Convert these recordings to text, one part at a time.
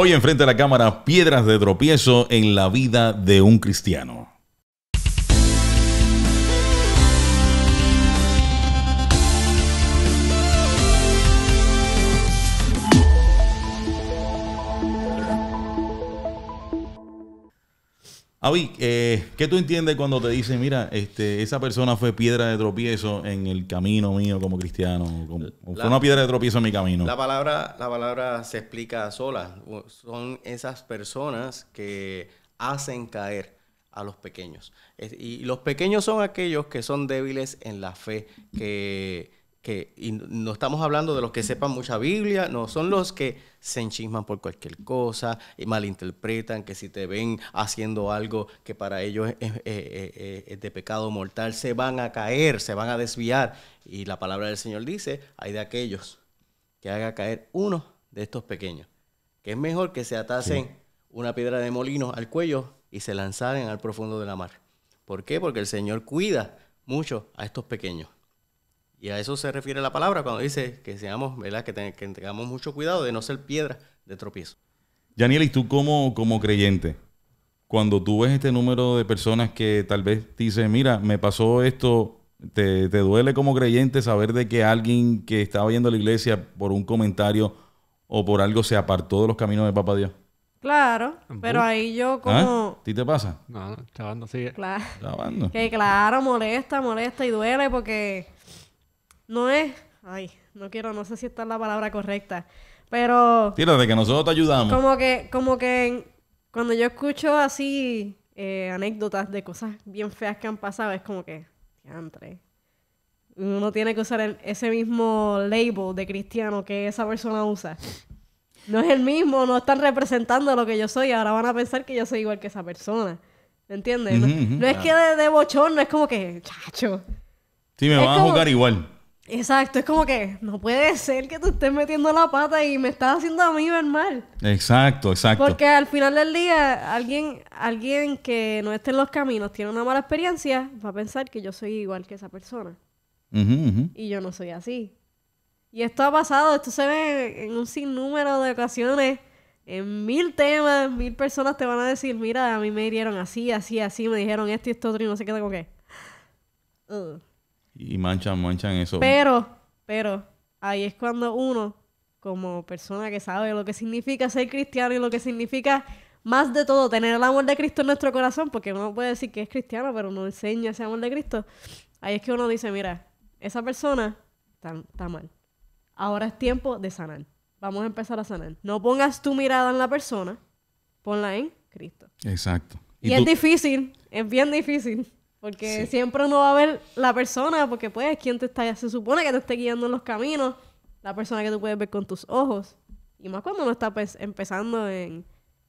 Hoy enfrente a la cámara, piedras de tropiezo en la vida de un cristiano. Avi, ah, eh, ¿qué tú entiendes cuando te dicen, mira, este, esa persona fue piedra de tropiezo en el camino mío como cristiano? fue una piedra de tropiezo en mi camino. La palabra, la palabra se explica sola. Son esas personas que hacen caer a los pequeños. Y los pequeños son aquellos que son débiles en la fe, que y no estamos hablando de los que sepan mucha Biblia, no, son los que se enchisman por cualquier cosa, y malinterpretan, que si te ven haciendo algo que para ellos eh, eh, eh, es, de pecado mortal, se van a caer, se van a desviar. Y la palabra del Señor dice, hay de aquellos que haga caer uno de estos pequeños, que es mejor que se atasen una piedra de molino al cuello y se lanzaren al profundo de la mar. ¿Por qué? Porque el Señor cuida mucho a estos pequeños. Y a eso se refiere la palabra cuando dice que seamos, ¿verdad? Que, tengamos mucho cuidado de no ser piedra de tropiezo. Daniel, y tú como, como creyente, cuando tú ves este número de personas que tal vez dice, dicen, mira, me pasó esto, te, duele como creyente saber de que alguien que estaba yendo a la iglesia por un comentario o por algo se apartó de los caminos de Papá Dios. Claro, pero ahí yo ¿Ah? como... ¿A ti te pasa? No, chavando, sigue. Claro. Que claro, molesta, molesta y duele porque no es, ay, no quiero, no sé si esta es la palabra correcta, pero... de que nosotros te ayudamos. Como que, como que cuando yo escucho así eh, anécdotas de cosas bien feas que han pasado, es como que, diantre. Uno tiene que usar ese mismo label de cristiano que esa persona usa. No es el mismo, no están representando lo que yo soy. Ahora van a pensar que yo soy igual que esa persona. ¿Me entiendes? no, es que de, bochón, no es como que, chacho. Sí, me van a jugar igual. Exacto, es como que no puede ser que tú estés metiendo la pata y me estás haciendo a mí ver mal. Exacto, exacto. Porque al final del día, alguien, alguien que no esté en los caminos, tiene una mala experiencia, va a pensar que yo soy igual que esa persona. Y yo no soy así. Y esto ha pasado, esto se ve en un sinnúmero de ocasiones, en mil temas, mil personas te van a decir, mira, a mí me hirieron así, así, así, me dijeron esto y esto otro y no sé qué, como que... Y manchan, manchan eso. Pero, pero, ahí es cuando uno, como persona que sabe lo que significa ser cristiano y lo que significa más de todo tener el amor de Cristo en nuestro corazón, porque uno puede decir que es cristiano, pero uno enseña ese amor de Cristo. Ahí es que uno dice, mira, esa persona está, mal. Ahora es tiempo de sanar. Vamos a empezar a sanar. No pongas tu mirada en la persona, ponla en Cristo. Exacto. y es difícil, es bien difícil. Porque siempre no va a ver la persona, porque pues, quien te está, se supone que te esté guiando en los caminos, la persona que tú puedes ver con tus ojos. Y más cuando uno está pues, empezando en,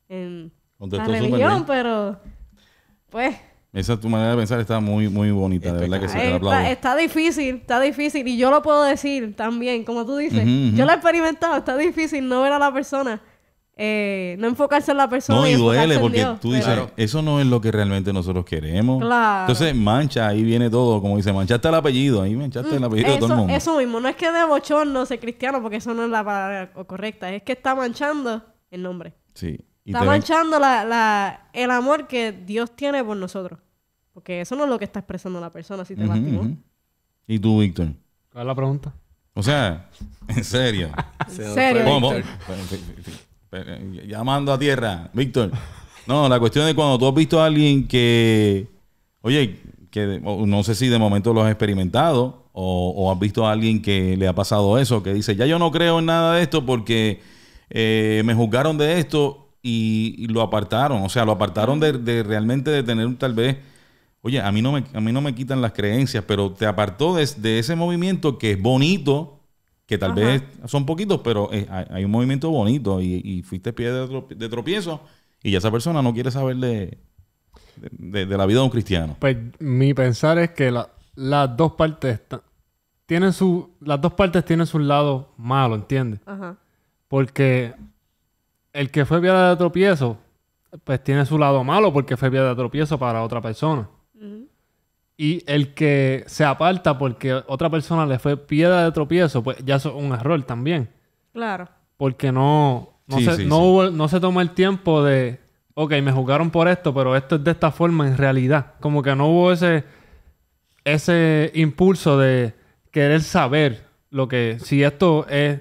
en la religión, pero pues... Esa tu manera de pensar está muy, muy bonita, de verdad que sí. te está, está difícil, está difícil. Y yo lo puedo decir también, como tú dices. Yo lo he experimentado, está difícil no ver a la persona. Eh, no enfocarse en la persona. No, y, duele porque tú dices, eso no es lo que realmente nosotros queremos. Claro. Entonces, mancha, ahí viene todo, como dice, manchaste el apellido, ahí manchaste el apellido todo el mundo. Eso mismo, no es que de no ser cristiano, porque eso no es la palabra correcta, es que está manchando el nombre. Sí. está manchando la, el amor que Dios tiene por nosotros. Porque eso no es lo que está expresando la persona si te lastimó. ¿Y tú, Víctor? ¿Cuál es la pregunta? O sea, en serio. ¿En serio? ¿Cómo? Eh, llamando a tierra, Víctor. No, la cuestión es cuando tú has visto a alguien que, oye, que no sé si de momento lo has experimentado o, has visto a alguien que le ha pasado eso, que dice, ya yo no creo en nada de esto porque eh, me juzgaron de esto y, lo apartaron, o sea, lo apartaron de, realmente de tener un tal vez, oye, a mí no me, a mí no me quitan las creencias, pero te apartó de ese movimiento que es bonito, que tal vez son poquitos, pero eh, hay un movimiento bonito y, fuiste pie de, tropiezo y esa persona no quiere saber de, la vida de un cristiano. Pues mi pensar es que las dos partes tienen su las dos partes tienen su lado malo, ¿entiendes? Ajá. Porque el que fue piedra de tropiezo pues tiene su lado malo porque fue piedra de tropiezo para otra persona. Y el que se aparta porque otra persona le fue piedra de tropiezo, pues ya es un error también. Claro. Porque no, no, se, se tomó el tiempo de, ok, me jugaron por esto, pero esto es de esta forma en realidad. Como que no hubo ese, ese impulso de querer saber lo que, si esto es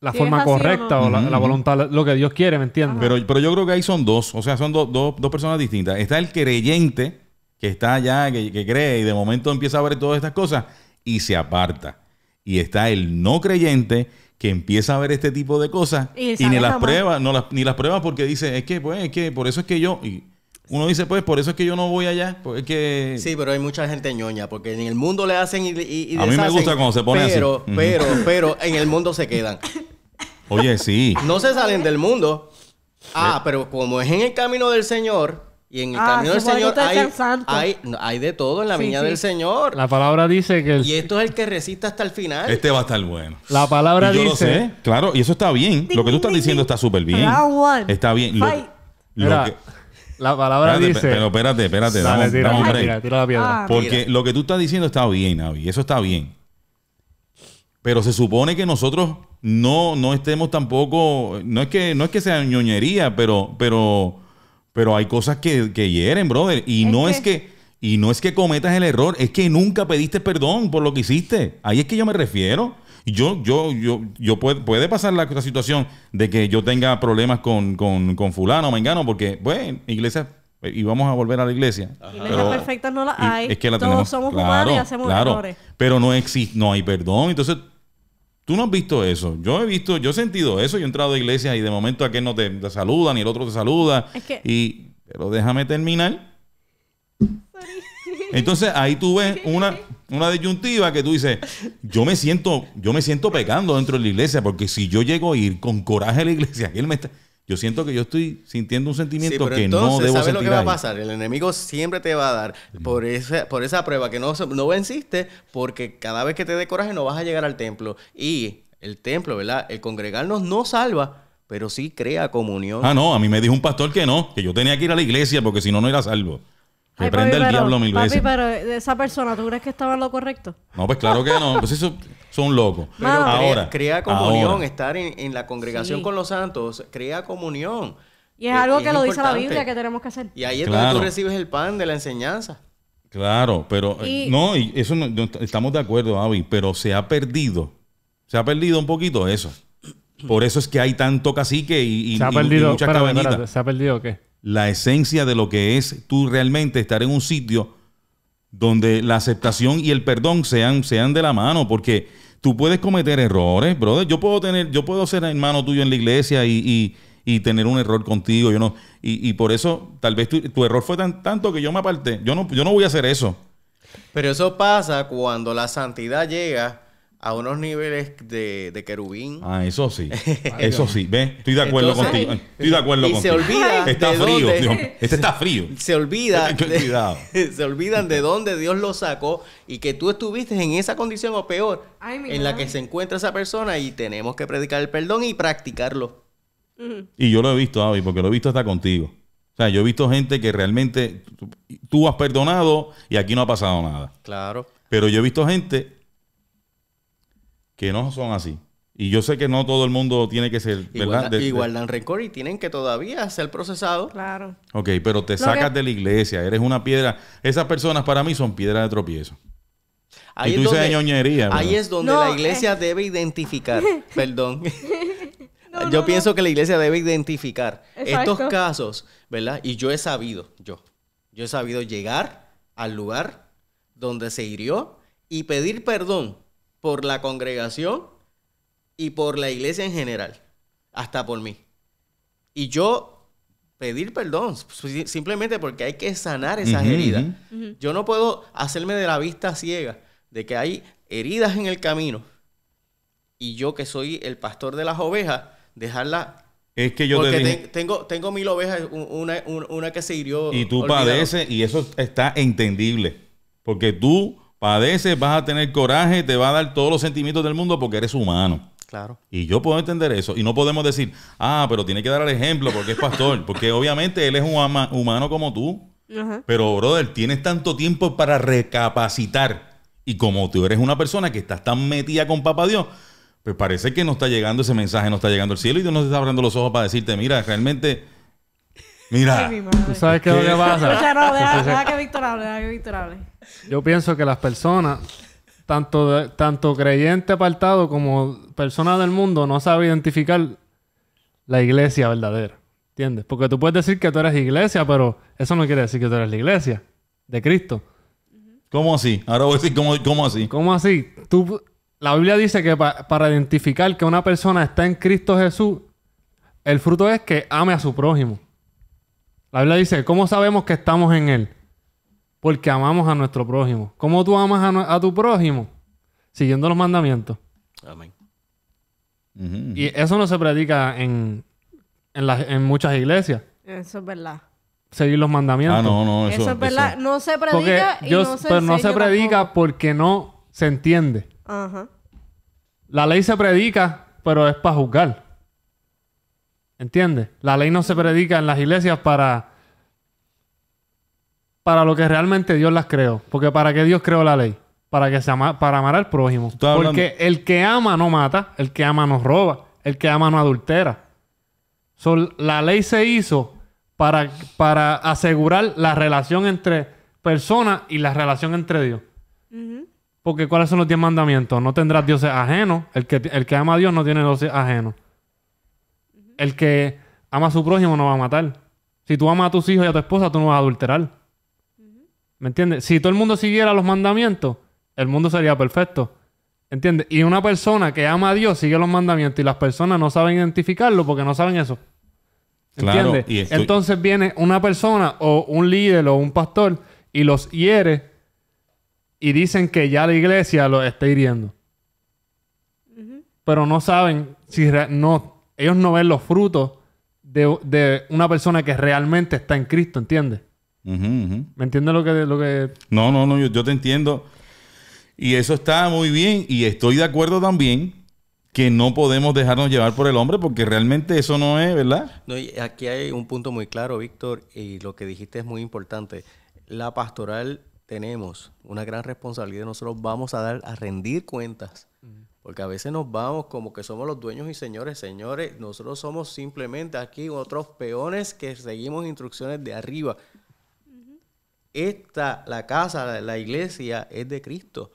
la forma correcta o, la, voluntad, lo que Dios quiere, ¿me entiendes? Pero, pero yo creo que ahí son dos, o sea, son dos dos personas distintas. Está el creyente que está allá, que, cree, y de momento empieza a ver todas estas cosas y se aparta. Y está el no creyente que empieza a ver este tipo de cosas y, ni las pruebas prueba, no ni las prueba porque dice, es que, pues, es que por eso es que yo... Y, uno dice, pues, por eso es que yo no voy allá, porque... Pues, sí, pero hay mucha gente ñoña, porque en el mundo le hacen y, A mí me gusta cuando se pone así. Pero, pero, pero, en el mundo se quedan. Oye, sí. No se salen del mundo. Ah, eh. pero como es en el camino del Señor, y en el ah, camino del Señor hay, hay, hay, de todo en la viña del Señor. La palabra dice que... Y esto es el que resiste hasta el final. Este va a estar bueno. La palabra dice... claro, y eso está bien. lo que tú estás diciendo está súper bien. Está bien. Lo, La palabra dice... Pero espérate, espérate. Dale, tira, la piedra. Ah, porque lo que tú estás diciendo está bien, Avi. Eso está bien. Pero se supone que nosotros no, no estemos tampoco... No es que, no es que sea ñoñería, pero... pero pero hay cosas que, que hieren, brother. Y no es que. Y no es que cometas el error, es que nunca pediste perdón por lo que hiciste. Ahí es que yo me refiero. Yo, yo, yo, yo puede, puede pasar la, situación de que yo tenga problemas con, con, con fulano o mengano, porque, bueno, pues, iglesia eh, y vamos a volver a la iglesia. Iglesia perfecta no la hay. Todos somos humanos y hacemos errores. Pero no existe, no hay perdón. Entonces Tú no has visto eso. Yo he visto, yo he sentido eso. Yo he entrado a iglesia y de momento aquel no te, saluda, ni el otro te saluda. Y, pero déjame terminar. Entonces ahí tú ves una, una disyuntiva que tú dices, yo me siento, yo me siento pecando dentro de la iglesia, porque si yo llego a ir con coraje a la iglesia, él me está, yo siento que yo estoy sintiendo un sentimiento que no debo ¿sabes ¿Sabes lo que va a pasar? El enemigo siempre te va a dar por esa, por esa prueba que no, no venciste, porque cada vez que te dé coraje no vas a llegar al templo. Y el templo, ¿verdad? El congregarnos no salva, pero sí crea comunión. Ah, no, a mí me dijo un pastor que no, que yo tenía que ir a la iglesia porque si no, no era salvo. Que el diablo mil veces. pero eh, esa persona, ¿tú crees que estaba en lo correcto? No, pues claro que no. Pues eso son locos. Pero ahora, crea comunión, estar en, la congregación con los santos, crea comunión. Y es algo eh, que lo dice la Biblia que tenemos que hacer. Y ahí es donde tú recibes el pan de la enseñanza. Claro, pero eh, no, y eso estamos de acuerdo, Avi, pero se ha perdido. Se ha perdido un poquito eso. Por eso es que hay tanto cacique y, muchas ¿Se ha perdido qué? la esencia de lo que es tú realmente estar en un sitio donde la aceptación y el perdón sean, sean de la mano, porque tú puedes cometer errores, brother. Yo puedo tener, yo puedo ser hermano tuyo en la iglesia y, y, tener un error contigo, yo no, y, por eso tal vez tu, error fue tan tanto que yo me aparté. Yo no, yo no voy a hacer eso. Pero eso pasa cuando la santidad llega a unos niveles de, querubín. Ah, eso sí. eso sí. ¿Ves? estoy de acuerdo contigo. Estoy de acuerdo y Se olvida. Está frío, Dios. Este está frío. Se olvida. de, se olvidan de dónde Dios lo sacó y que tú estuviste en esa condición o peor en la que se encuentra esa persona y tenemos que predicar el perdón y practicarlo. Y yo lo he visto, Avi, porque lo he visto hasta contigo. O sea, yo he visto gente que realmente tú has perdonado y aquí no ha pasado nada. Claro. Pero yo he visto gente que no son así. Y yo sé que no todo el mundo tiene que ser, ¿verdad? Igual, guardan récord y tienen que todavía ser procesados. Claro. Ok, pero te sacas de la iglesia, eres una piedra. Esas personas para mí son piedra de tropiezo. Ahí es donde, Ahí es donde la eh. iglesia debe identificar. Perdón. yo pienso que la iglesia debe identificar estos casos, ¿verdad? Y yo he sabido, yo, yo he sabido llegar al lugar donde se hirió y pedir perdón por la congregación y por la iglesia en general, hasta por mí. Y yo pedir perdón, simplemente porque hay que sanar esas heridas. Yo no puedo hacerme de la vista ciega de que hay heridas en el camino y yo que soy el pastor de las ovejas, dejarla. es que yo Porque tengo, tengo mil ovejas, una, una, que se hirió. Y tú padeces, y eso está entendible. Porque tú padeces, vas a tener coraje, te va a dar todos los sentimientos del mundo porque eres humano. Claro. Y yo puedo entender eso. Y no podemos decir, ah, pero tiene que dar el ejemplo porque es pastor. porque obviamente él es un humano como tú. Pero, brother, tienes tanto tiempo para recapacitar. Y como tú eres una persona que estás tan metida con Papá Dios, pues parece que no está llegando ese mensaje, no está llegando al cielo y Dios nos está abriendo los ojos para decirte, mira, realmente Mira, ¿tú sabes qué es lo que pasa? O sea, no, deja, que Víctor hable, Yo pienso que las personas, tanto, tanto creyente apartado como persona del mundo, no sabe identificar la iglesia verdadera. ¿Entiendes? Porque tú puedes decir que tú eres iglesia, pero eso no quiere decir que tú eres la iglesia de Cristo. ¿Cómo así? Ahora voy a decir cómo, así. ¿Cómo así? Tú, la Biblia dice que para identificar que una persona está en Cristo Jesús, el fruto es que ame a su prójimo. La Biblia dice, ¿cómo sabemos que estamos en Él? Porque amamos a nuestro prójimo. ¿Cómo tú amas a, tu prójimo? Siguiendo los mandamientos. Amén. Y eso no se predica en, muchas iglesias. Eso es verdad seguir los mandamientos. Ah, no, no, eso, es verdad. No se predica y no se Pero no se predica porque no se entiende. La ley se predica, pero es para juzgar. ¿Entiendes? La ley no se predica en las iglesias para, para lo que realmente Dios las creó. Porque ¿para qué Dios creó la ley? Para, que se para amar al prójimo. Porque el que ama no mata, el que ama no roba, el que ama no adultera. la ley se hizo para, para asegurar la relación entre personas y la relación entre Dios. Porque ¿cuáles son los diez mandamientos? No tendrás dioses ajenos. El que, el que ama a Dios no tiene dioses ajenos el que ama a su prójimo no va a matar. Si tú amas a tus hijos y a tu esposa, tú no vas a adulterar. ¿Me entiendes? Si todo el mundo siguiera los mandamientos, el mundo sería perfecto. ¿Entiendes? Y una persona que ama a Dios sigue los mandamientos y las personas no saben identificarlo porque no saben eso. ¿Entiendes? Entonces viene una persona o un líder o un pastor y los hiere y dicen que ya la iglesia los está hiriendo. Pero no saben si no ellos no ven los frutos de, una persona que realmente está en Cristo, ¿entiendes? ¿Me entiendes lo que, lo que... No, no, no, yo, te entiendo. Y eso está muy bien. Y estoy de acuerdo también que no podemos dejarnos llevar por el hombre porque realmente eso no es, ¿verdad? aquí hay un punto muy claro, Víctor, y lo que dijiste es muy importante. La pastoral tenemos una gran responsabilidad. Nosotros vamos a dar a rendir cuentas porque a veces nos vamos como que somos los dueños y señores, señores, nosotros somos simplemente aquí otros peones que seguimos instrucciones de arriba. Esta, la casa, la, iglesia es de Cristo.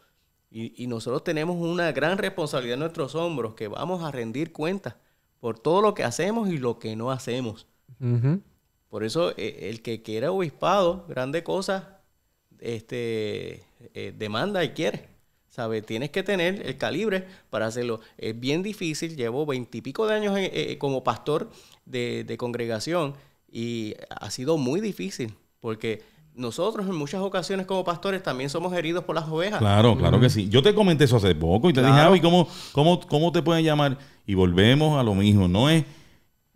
Y, nosotros tenemos una gran responsabilidad en nuestros hombros que vamos a rendir cuentas por todo lo que hacemos y lo que no hacemos. Por eso eh, el que quiera obispado, grande cosa, este, eh, demanda y quiere. Tienes que tener el calibre para hacerlo. Es bien difícil, llevo veintipico de años eh, eh, como pastor de, congregación y ha sido muy difícil porque nosotros en muchas ocasiones como pastores también somos heridos por las ovejas. Claro, claro que sí. Yo te comenté eso hace poco y te dije, Avi, ¿cómo, cómo, ¿cómo te pueden llamar? Y volvemos a lo mismo, no es...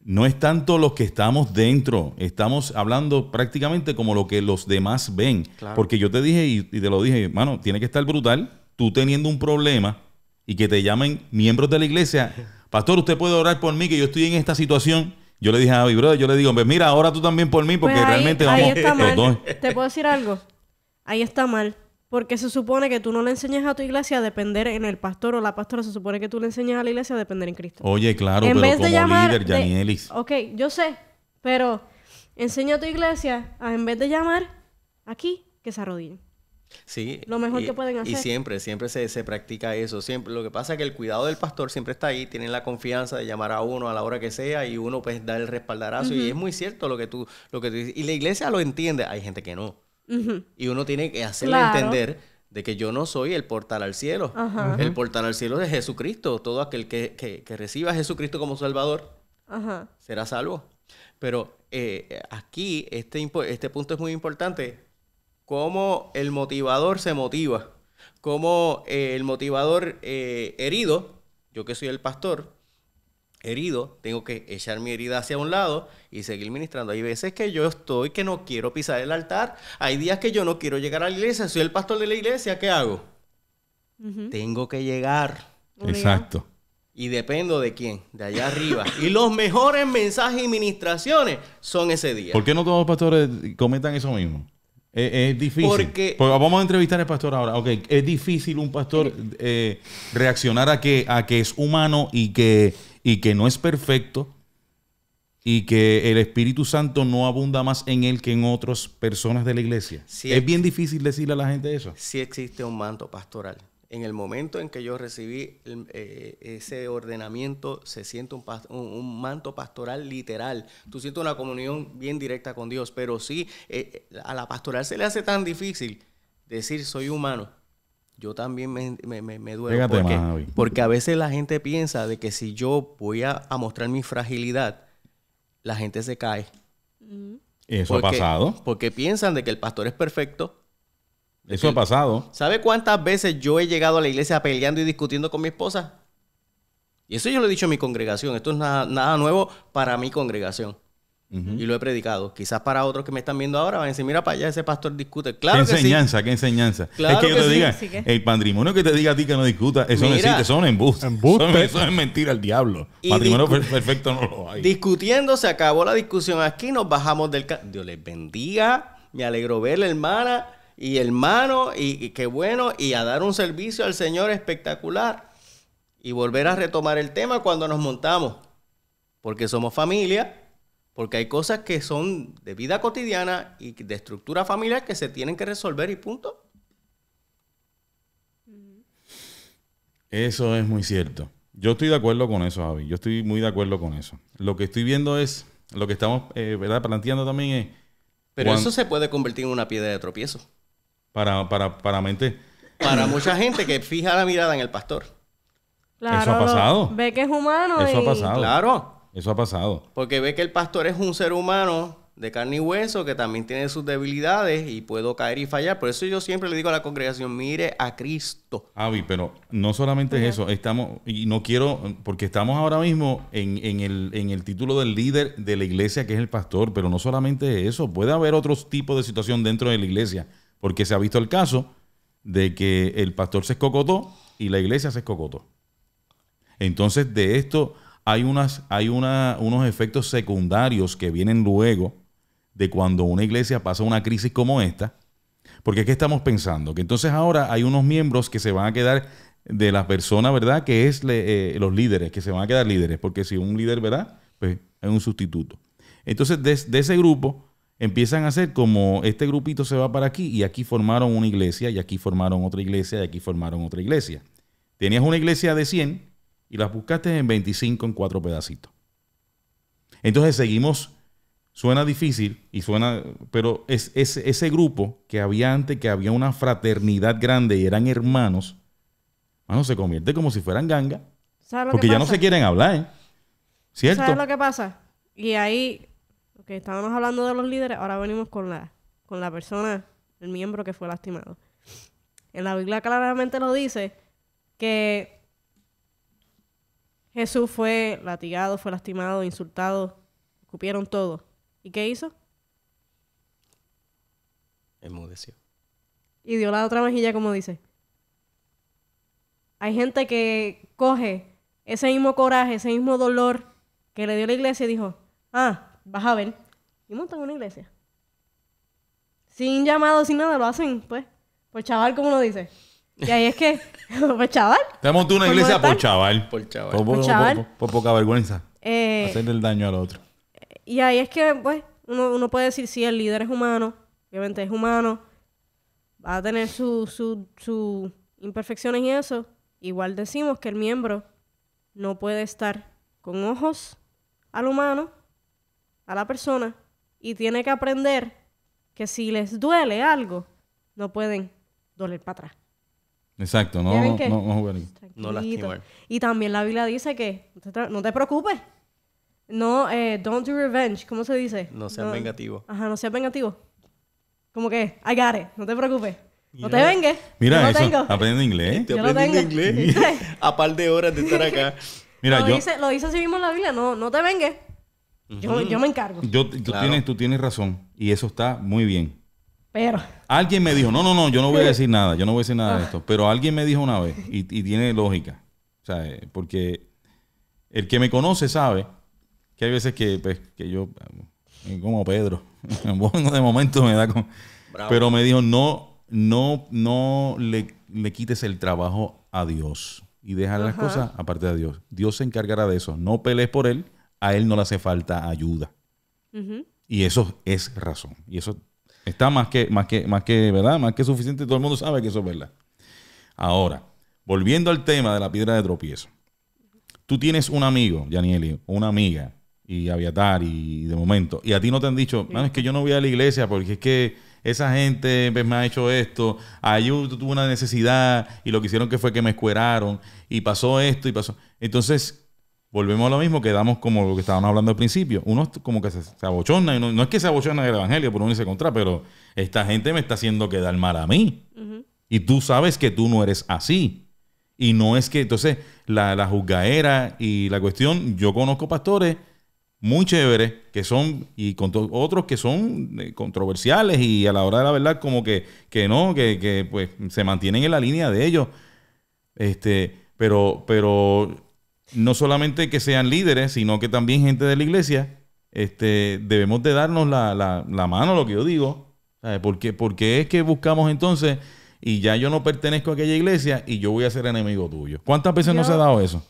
No es tanto los que estamos dentro, estamos hablando prácticamente como lo que los demás ven. Porque yo te dije y, y te lo dije, hermano, tiene que estar brutal tú teniendo un problema y que te llamen miembros de la iglesia, pastor, usted puede orar por mí, que yo estoy en esta situación. Yo le dije a ah, mi brother, yo le digo, pues mira, ahora tú también por mí, porque pues realmente vamos Los dos. Te puedo decir algo. Ahí está mal. Porque se supone que tú no le enseñas a tu iglesia a depender en el pastor o la pastora, se supone que tú le enseñas a la iglesia a depender en Cristo. Oye, claro, en vez de llamar, líder, Janielis. ok, yo sé, pero enseña a tu iglesia a en vez de llamar aquí, que se arrodillen. Sí. Lo mejor que pueden hacer. Y siempre, siempre se, se, practica eso. Siempre. Lo que pasa es que el cuidado del pastor siempre está ahí. Tienen la confianza de llamar a uno a la hora que sea y uno pues da el respaldarazo. Y es muy cierto lo que tú, lo que dices. Y la iglesia lo entiende. Hay gente que no. Y uno tiene que hacerle entender de que yo no soy el portal al cielo. El portal al cielo es Jesucristo. Todo aquel que, reciba a Jesucristo como Salvador será salvo. Pero eh, aquí este, este punto es muy importante cómo el motivador se motiva, cómo eh, el motivador eh, herido, yo que soy el pastor, herido, tengo que echar mi herida hacia un lado y seguir ministrando. Hay veces que yo estoy que no quiero pisar el altar, hay días que yo no quiero llegar a la iglesia, soy el pastor de la iglesia, ¿qué hago? Tengo que llegar. Exacto. Y dependo de quién, de allá arriba. y los mejores mensajes y ministraciones son ese día. ¿Por qué no todos los pastores comentan eso mismo? Es, difícil. Porque pues vamos a entrevistar al pastor ahora. es difícil un pastor eh, reaccionar a que, a que es humano y que, y que no es perfecto y que el Espíritu Santo no abunda más en él que en otras personas de la iglesia. es bien difícil decirle a la gente eso. Sí existe un manto pastoral en el momento en que yo recibí eh, ese ordenamiento, se siente un, manto pastoral literal. Tú sientes una comunión bien directa con Dios, pero sí, eh, eh, a la pastoral se le hace tan difícil decir soy humano. Yo también me, me, duele. Porque, a veces la gente piensa de que si yo voy a, mostrar mi fragilidad, la gente se cae. Eso ha pasado. Porque piensan de que el pastor es perfecto eso ha pasado. ¿Sabe cuántas veces yo he llegado a la iglesia peleando y discutiendo con mi esposa? Y eso yo lo he dicho a mi congregación. Esto es nada, nuevo para mi congregación. Y lo he predicado. Quizás para otros que me están viendo ahora van a decir, mira para allá ese pastor discute. Claro ¿Qué que enseñanza, qué enseñanza. es que, yo te diga, el patrimonio que te diga a ti que no discuta, eso no existe, eso es un embuste. Eso, es mentira al diablo. patrimonio perfecto no lo hay. Discutiendo, se acabó la discusión aquí, nos bajamos del... Dios les bendiga, me alegro verle, hermana y hermano, y, y qué bueno, y a dar un servicio al Señor espectacular. Y volver a retomar el tema cuando nos montamos, porque somos familia, porque hay cosas que son de vida cotidiana y de estructura familiar que se tienen que resolver y punto. Eso es muy cierto. Yo estoy de acuerdo con eso, Javi. Yo estoy muy de acuerdo con eso. Lo que estoy viendo es, lo que estamos eh, ¿verdad? planteando también es... Pero eso se puede convertir en una piedra de tropiezo para, para, mente. Para mucha gente que fija la mirada en el pastor. Claro, eso ha pasado. ve que es humano. Eso ha pasado. Claro. Eso ha pasado. Porque ve que el pastor es un ser humano de carne y hueso que también tiene sus debilidades y puedo caer y fallar. Por eso yo siempre le digo a la congregación, mire a Cristo. Avi, pero no solamente es eso, estamos, y no quiero, porque estamos ahora mismo en, el, en el título del líder de la iglesia que es el pastor, pero no solamente eso, puede haber otros tipos de situación dentro de la iglesia porque se ha visto el caso de que el pastor se escocotó y la iglesia se escocotó. Entonces, de esto hay, unas, hay unos efectos secundarios que vienen luego de cuando una iglesia pasa una crisis como esta. Porque ¿qué estamos pensando? Que entonces ahora hay unos miembros que se van a quedar de la persona ¿verdad? Que es eh, los líderes, que se van a quedar líderes. Porque si un líder, ¿verdad? Pues es un sustituto. Entonces, de ese grupo empiezan a hacer como este grupito se va para aquí y aquí formaron una iglesia y aquí formaron otra iglesia y aquí formaron otra iglesia. Tenías una iglesia de 100 y las buscaste en 25 en cuatro pedacitos. Entonces seguimos, suena difícil y suena, pero es, ese grupo que había antes, que había una fraternidad grande y eran hermanos, bueno, se convierte como si fueran ganga. Porque ya no se quieren hablar, ¿eh? ¿Cierto? ¿Sabes lo que pasa? Y ahí que estábamos hablando de los líderes, ahora venimos con la, con la persona, el miembro que fue lastimado. En la Biblia claramente lo dice que Jesús fue latigado, fue lastimado, insultado, escupieron todo. ¿Y qué hizo? Enmudeció. Y dio la otra mejilla, como dice. Hay gente que coge ese mismo coraje, ese mismo dolor que le dio la iglesia y dijo, ah, vas a ver. Y montan una iglesia. Sin llamado, sin nada, lo hacen, pues. Por chaval, como lo dice. Y ahí es que, por pues, chaval. Te montó una iglesia por chaval. Por chaval. Por, poca vergüenza. Eh, hacerle el daño al otro. Y ahí es que, pues, uno, puede decir, si el líder es humano, obviamente es humano, va a tener sus su, su imperfecciones y eso. Igual decimos que el miembro no puede estar con ojos al humano a la persona y tiene que aprender que si les duele algo, no pueden doler para atrás. Exacto, no, no, no, no jugar. No lastimar. Y también la Biblia dice que no te preocupes. No, eh, don't do revenge. ¿Cómo se dice? No seas vengativo. Ajá, no seas vengativo. Como que, I got it. No te preocupes. no te vengues. Mira, eso, Aprendiendo aprende inglés. Te aprendiendo inglés. a par de horas de estar acá. Mira, lo, yo... dice, lo dice así mismo la Biblia. No, no te vengues yo, me encargo. Yo, tú, tienes, razón y eso está muy bien. Pero. Alguien me dijo, no, no, no, yo no voy a decir nada, yo no voy a decir nada de ah. esto, pero alguien me dijo una vez y, tiene lógica, sea eh, Porque el que me conoce sabe que hay veces que, pues, que yo, eh, como Pedro, de momento me da Pero me dijo, no, no, no le, le, quites el trabajo a Dios y deja las cosas aparte de Dios. Dios se encargará de eso. No pelees por él, a él no le hace falta ayuda. Y eso es razón. Y eso está más que, más que, más que, ¿verdad? Más que suficiente. Todo el mundo sabe que eso es verdad. Ahora, volviendo al tema de la piedra de tropiezo. Tú tienes un amigo, Yanieli, una amiga, y Aviatar, y de momento, y a ti no te han dicho, no es que yo no voy a la iglesia porque es que esa gente pues, me ha hecho esto, ahí tuve una necesidad, y lo que hicieron que fue que me escueraron, y pasó esto, y pasó. Entonces, volvemos a lo mismo, quedamos como lo que estábamos hablando al principio. Uno como que se, abochona, y no, es que se abochona el evangelio por unirse contra, pero esta gente me está haciendo quedar mal a mí. Y tú sabes que tú no eres así. Y no es que, entonces, la, la juzgaera y la cuestión, yo conozco pastores muy chéveres que son, y con otros que son eh, controversiales y a la hora de la verdad como que, no, que, que pues se mantienen en la línea de ellos. Este, pero, pero no solamente que sean líderes, sino que también gente de la iglesia, este, debemos de darnos la, la, mano, lo que yo digo. Porque, porque es que buscamos entonces, y ya yo no pertenezco a aquella iglesia y yo voy a ser enemigo tuyo. ¿Cuántas veces no se ha dado eso?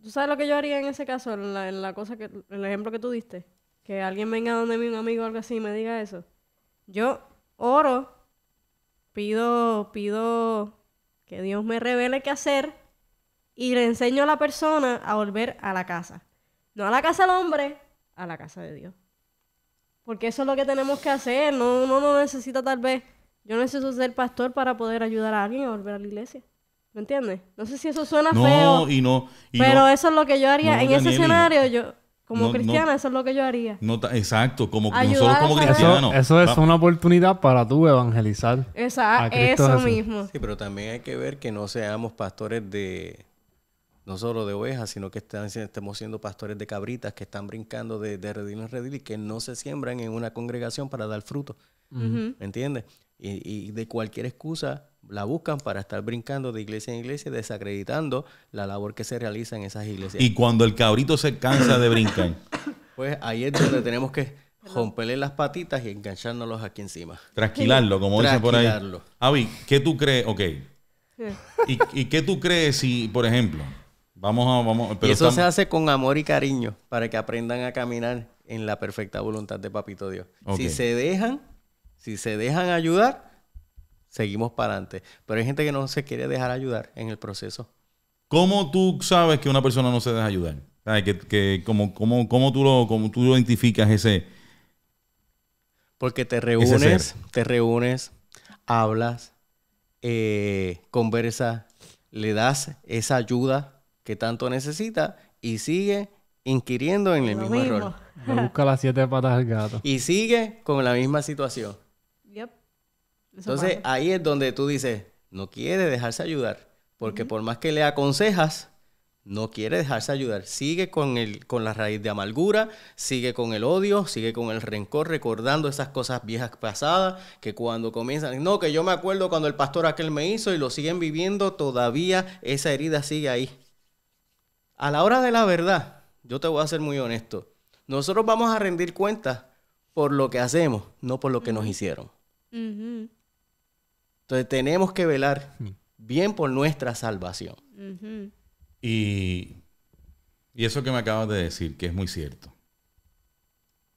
¿Tú sabes lo que yo haría en ese caso? En la, cosa que, el ejemplo que tú diste. Que alguien venga donde mí, un amigo o algo así, y me diga eso. Yo oro, pido, pido que Dios me revele qué hacer y le enseño a la persona a volver a la casa. No a la casa del hombre, a la casa de Dios. Porque eso es lo que tenemos que hacer. No, uno no necesita tal vez, yo necesito ser pastor para poder ayudar a alguien a volver a la iglesia. ¿Me entiendes? No sé si eso suena no, Y no, pero eso es lo que yo haría. en ese escenario, yo, como cristiana, eso es lo que yo haría. exacto, como nosotros como Eso, es una oportunidad para tú evangelizar. Exacto, eso mismo. Sí, pero también hay que ver que no seamos pastores de no solo de ovejas, sino que están, siendo pastores de cabritas que están brincando de, redil en redil y que no se siembran en una congregación para dar fruto. ¿Me entiendes? Y, de cualquier excusa la buscan para estar brincando de iglesia en iglesia, desacreditando la labor que se realiza en esas iglesias. Y cuando el cabrito se cansa de brincar. Pues ahí es donde tenemos que romperle las patitas y enganchárnoslos aquí encima. Trasquilarlo, como dicen por ahí. Avi, ¿qué tú crees? Ok. ¿Y qué tú crees si, por ejemplo, Vamos a, y eso se hace con amor y cariño para que aprendan a caminar en la perfecta voluntad de Papito Dios. Si se dejan, si se dejan ayudar, seguimos para adelante. Pero hay gente que no se quiere dejar ayudar en el proceso. ¿Cómo tú sabes que una persona no se deja ayudar? Que, como, como, como tú lo, como tú lo identificas ese. Porque te reúnes, te reúnes, hablas, eh, conversas, le das esa ayuda que tanto necesita y sigue inquiriendo en el mismo, error. busca las siete patas del gato. Y sigue con la misma situación. Yep. Entonces ahí es donde tú dices, no quiere dejarse ayudar, porque por más que le aconsejas, no quiere dejarse ayudar. Sigue con, con la raíz de amargura, sigue con el odio, sigue con el rencor, recordando esas cosas viejas pasadas que cuando comienzan, no, que yo me acuerdo cuando el pastor aquel me hizo y lo siguen viviendo, todavía esa herida sigue ahí a la hora de la verdad, yo te voy a ser muy honesto, nosotros vamos a rendir cuentas por lo que hacemos, no por lo que nos hicieron. Entonces tenemos que velar mm. bien por nuestra salvación. y, eso que me acabas de decir, que es muy cierto.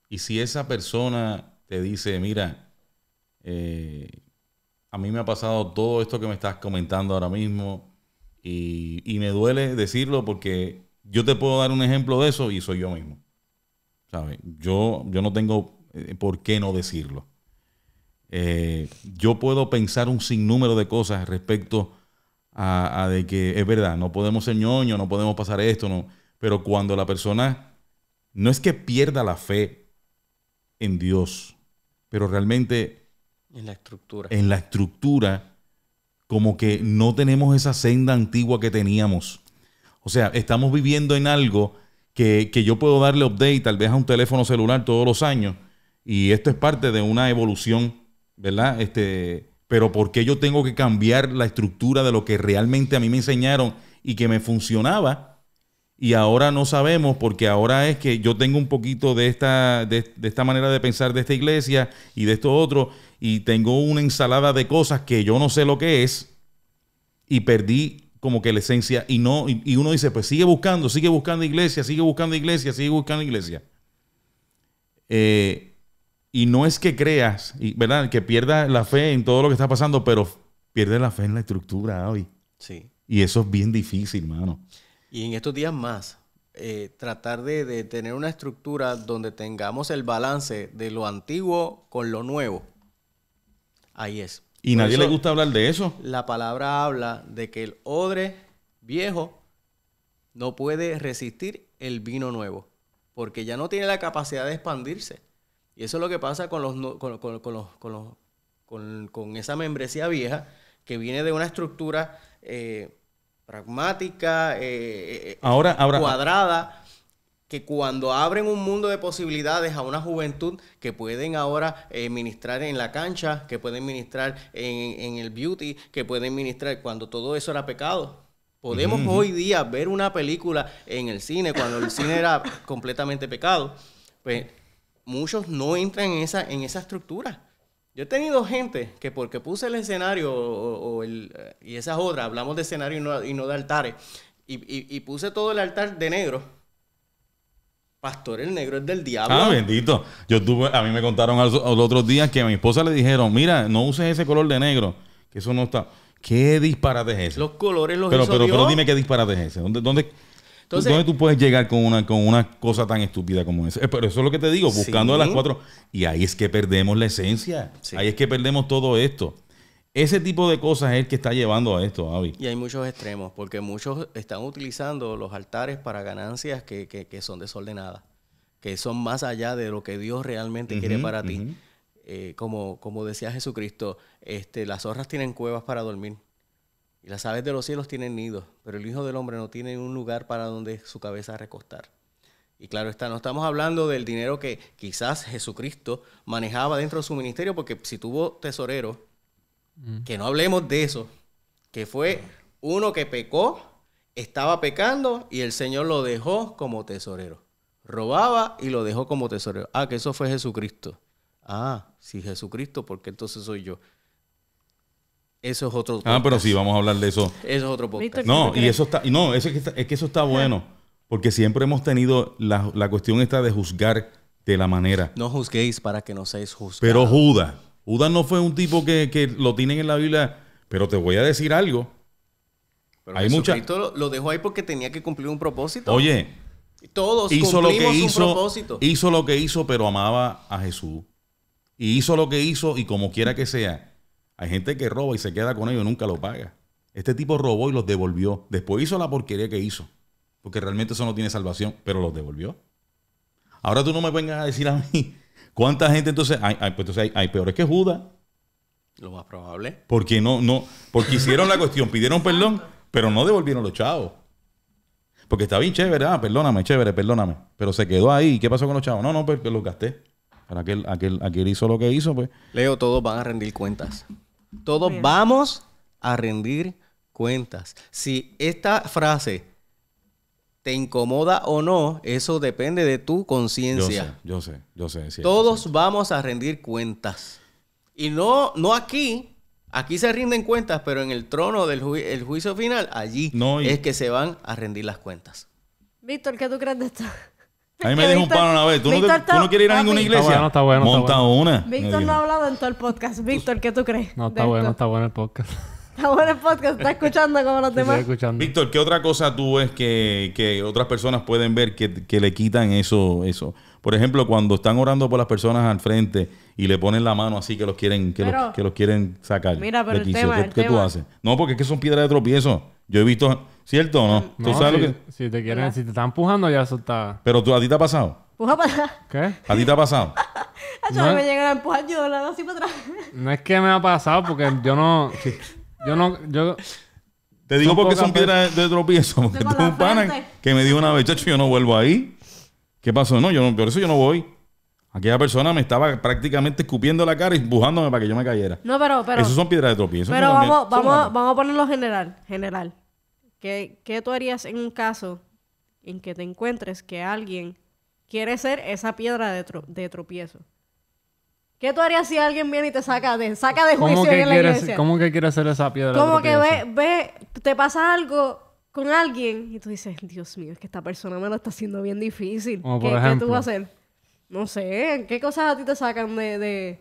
Y si esa persona te dice, mira, eh, a mí me ha pasado todo esto que me estás comentando ahora mismo, y, me duele decirlo porque yo te puedo dar un ejemplo de eso y soy yo mismo. ¿Sabes? Yo, yo no tengo eh, por qué no decirlo. Eh, yo puedo pensar un sinnúmero de cosas respecto a, de que es verdad, no podemos ser ñoño, no podemos pasar esto, no. Pero cuando la persona no es que pierda la fe en Dios, pero realmente en la estructura. En la estructura como que no tenemos esa senda antigua que teníamos. O sea, estamos viviendo en algo que, yo puedo darle update tal vez a un teléfono celular todos los años. Y esto es parte de una evolución, ¿verdad? Este, pero ¿por qué yo tengo que cambiar la estructura de lo que realmente a mí me enseñaron y que me funcionaba? Y ahora no sabemos porque ahora es que yo tengo un poquito de esta, de, de esta manera de pensar de esta iglesia y de esto otro y tengo una ensalada de cosas que yo no sé lo que es y perdí como que la esencia y no y, uno dice, pues sigue buscando, sigue buscando iglesia, sigue buscando iglesia, sigue buscando iglesia. Eh, y no es que creas, ¿verdad? Que pierdas la fe en todo lo que está pasando, pero pierde la fe en la estructura hoy. Sí. Y eso es bien difícil, mano. Y en estos días más, eh, tratar de, tener una estructura donde tengamos el balance de lo antiguo con lo nuevo ahí es. Y nadie le gusta hablar de eso. La palabra habla de que el odre viejo no puede resistir el vino nuevo, porque ya no tiene la capacidad de expandirse. Y eso es lo que pasa con, los, con, los, con, los, con, con esa membresía vieja que viene de una estructura eh, pragmática, eh, eh, ahora, cuadrada que cuando abren un mundo de posibilidades a una juventud que pueden ahora eh, ministrar en la cancha, que pueden ministrar en, el beauty, que pueden ministrar cuando todo eso era pecado. Podemos hoy día ver una película en el cine cuando el cine era completamente pecado. Pues muchos no entran en esa, en estructura. Yo he tenido gente que porque puse el escenario eh, y esas otras, hablamos de escenario y no, de altares, y, y puse todo el altar de negro Pastor el negro es del diablo. Ah, bendito. Yo tuve, a mí me contaron los otros días que a mi esposa le dijeron, mira, no uses ese color de negro, que eso no está. ¿Qué disparate es ese? Los colores los pero, pero, pero dime qué disparate es ese. ¿Dónde, dónde, tú puedes llegar con una, con una cosa tan estúpida como esa? Eh, pero eso es lo que te digo, buscando a las cuatro. Y ahí es que perdemos la esencia. Ahí es que perdemos todo esto. Ese tipo de cosas es el que está llevando a esto, Avi. Y hay muchos extremos, porque muchos están utilizando los altares para ganancias que, son desordenadas, que son más allá de lo que Dios realmente quiere para ti. Eh, como, como decía Jesucristo, este, las zorras tienen cuevas para dormir y las aves de los cielos tienen nidos, pero el Hijo del Hombre no tiene un lugar para donde su cabeza recostar. Y claro está, no estamos hablando del dinero que quizás Jesucristo manejaba dentro de su ministerio, porque si tuvo tesorero... Que no hablemos de eso. Que fue uno que pecó, estaba pecando y el Señor lo dejó como tesorero. Robaba y lo dejó como tesorero. Ah, que eso fue Jesucristo. Ah, si sí, Jesucristo, porque entonces soy yo. Eso es otro. Podcast. Ah, pero sí, vamos a hablar de eso. Eso es otro podcast. No, y eso está, no, eso es, que eso está bueno, porque siempre hemos tenido la, la cuestión esta de juzgar de la manera. No juzguéis para que no seáis juzgados. Pero Judas Judas no fue un tipo que, lo tienen en la Biblia, pero te voy a decir algo. Pero Hay lo, lo dejó ahí porque tenía que cumplir un propósito. Oye, todos hizo lo que hizo, propósito. Hizo lo que hizo, pero amaba a Jesús. Y hizo lo que hizo, y como quiera que sea, hay gente que roba y se queda con ello y nunca lo paga. Este tipo robó y los devolvió. Después hizo la porquería que hizo. Porque realmente eso no tiene salvación, pero los devolvió. Ahora tú no me vengas a decir a mí ¿Cuánta gente entonces pues hay, peores que Judas? Lo más probable. Porque no, no, porque hicieron la cuestión, pidieron perdón, pero no devolvieron los chavos. Porque está bien chévere, ah, perdóname, chévere, perdóname. Pero se quedó ahí. ¿Qué pasó con los chavos? No, no, pero pues, los gasté. Pero aquel, aquel, aquel hizo lo que hizo, pues. Leo, todos van a rendir cuentas. Todos vamos a rendir cuentas. Si esta frase ¿Te incomoda o no? Eso depende de tu conciencia. Yo sé, yo sé, yo sé. Todos vamos a rendir cuentas. Y no, no aquí. Aquí se rinden cuentas, pero en el trono del juicio final, allí es que se van a rendir las cuentas. Víctor, ¿qué tú crees de esto? A mí me dijo un paro una vez. ¿Tú, no, quieres ir a ninguna iglesia? está bueno. Monta una. Víctor no ha hablado en todo el podcast. Víctor, ¿qué tú crees? No, está bueno, no está bueno el podcast el podcast, está escuchando como los demás. Víctor, ¿qué otra cosa tú ves que, otras personas pueden ver que, le quitan eso, eso? Por ejemplo, cuando están orando por las personas al frente y le ponen la mano así que los quieren, que, quieren sacar. Mira, pero el tema, ¿Qué, tú haces? No, porque es que son piedras de tropiezo. Yo he visto, ¿cierto o no? Mm, si, te quieren, si te están empujando ya eso está... Pero tú, ¿a ti te ha pasado? ¿Puja para ¿Qué? ¿A ti te ha pasado? no, me llegan a empujar yo de así para atrás. no es que me ha pasado porque yo no... Yo no, yo. Te digo porque son piedras de, tropiezo. pana que me dijo una vez, chacho, yo no vuelvo ahí. ¿Qué pasó? No, yo no, por eso yo no voy. Aquella persona me estaba prácticamente escupiendo la cara y empujándome para que yo me cayera. No, pero, pero. Esos son piedras de tropiezo. Pero vamos, vamos, vamos a ponerlo general. General. ¿Qué, ¿Qué tú harías en un caso en que te encuentres que alguien quiere ser esa piedra de tropiezo? ¿Qué tú harías si alguien viene y te saca de, saca de juicio en la iglesia? ¿Cómo que quieres hacer esa piedra? Como que ve, ve, te pasa algo con alguien y tú dices, Dios mío, es que esta persona me lo está haciendo bien difícil. ¿Qué, tú vas a hacer? No sé, ¿qué cosas a ti te sacan de,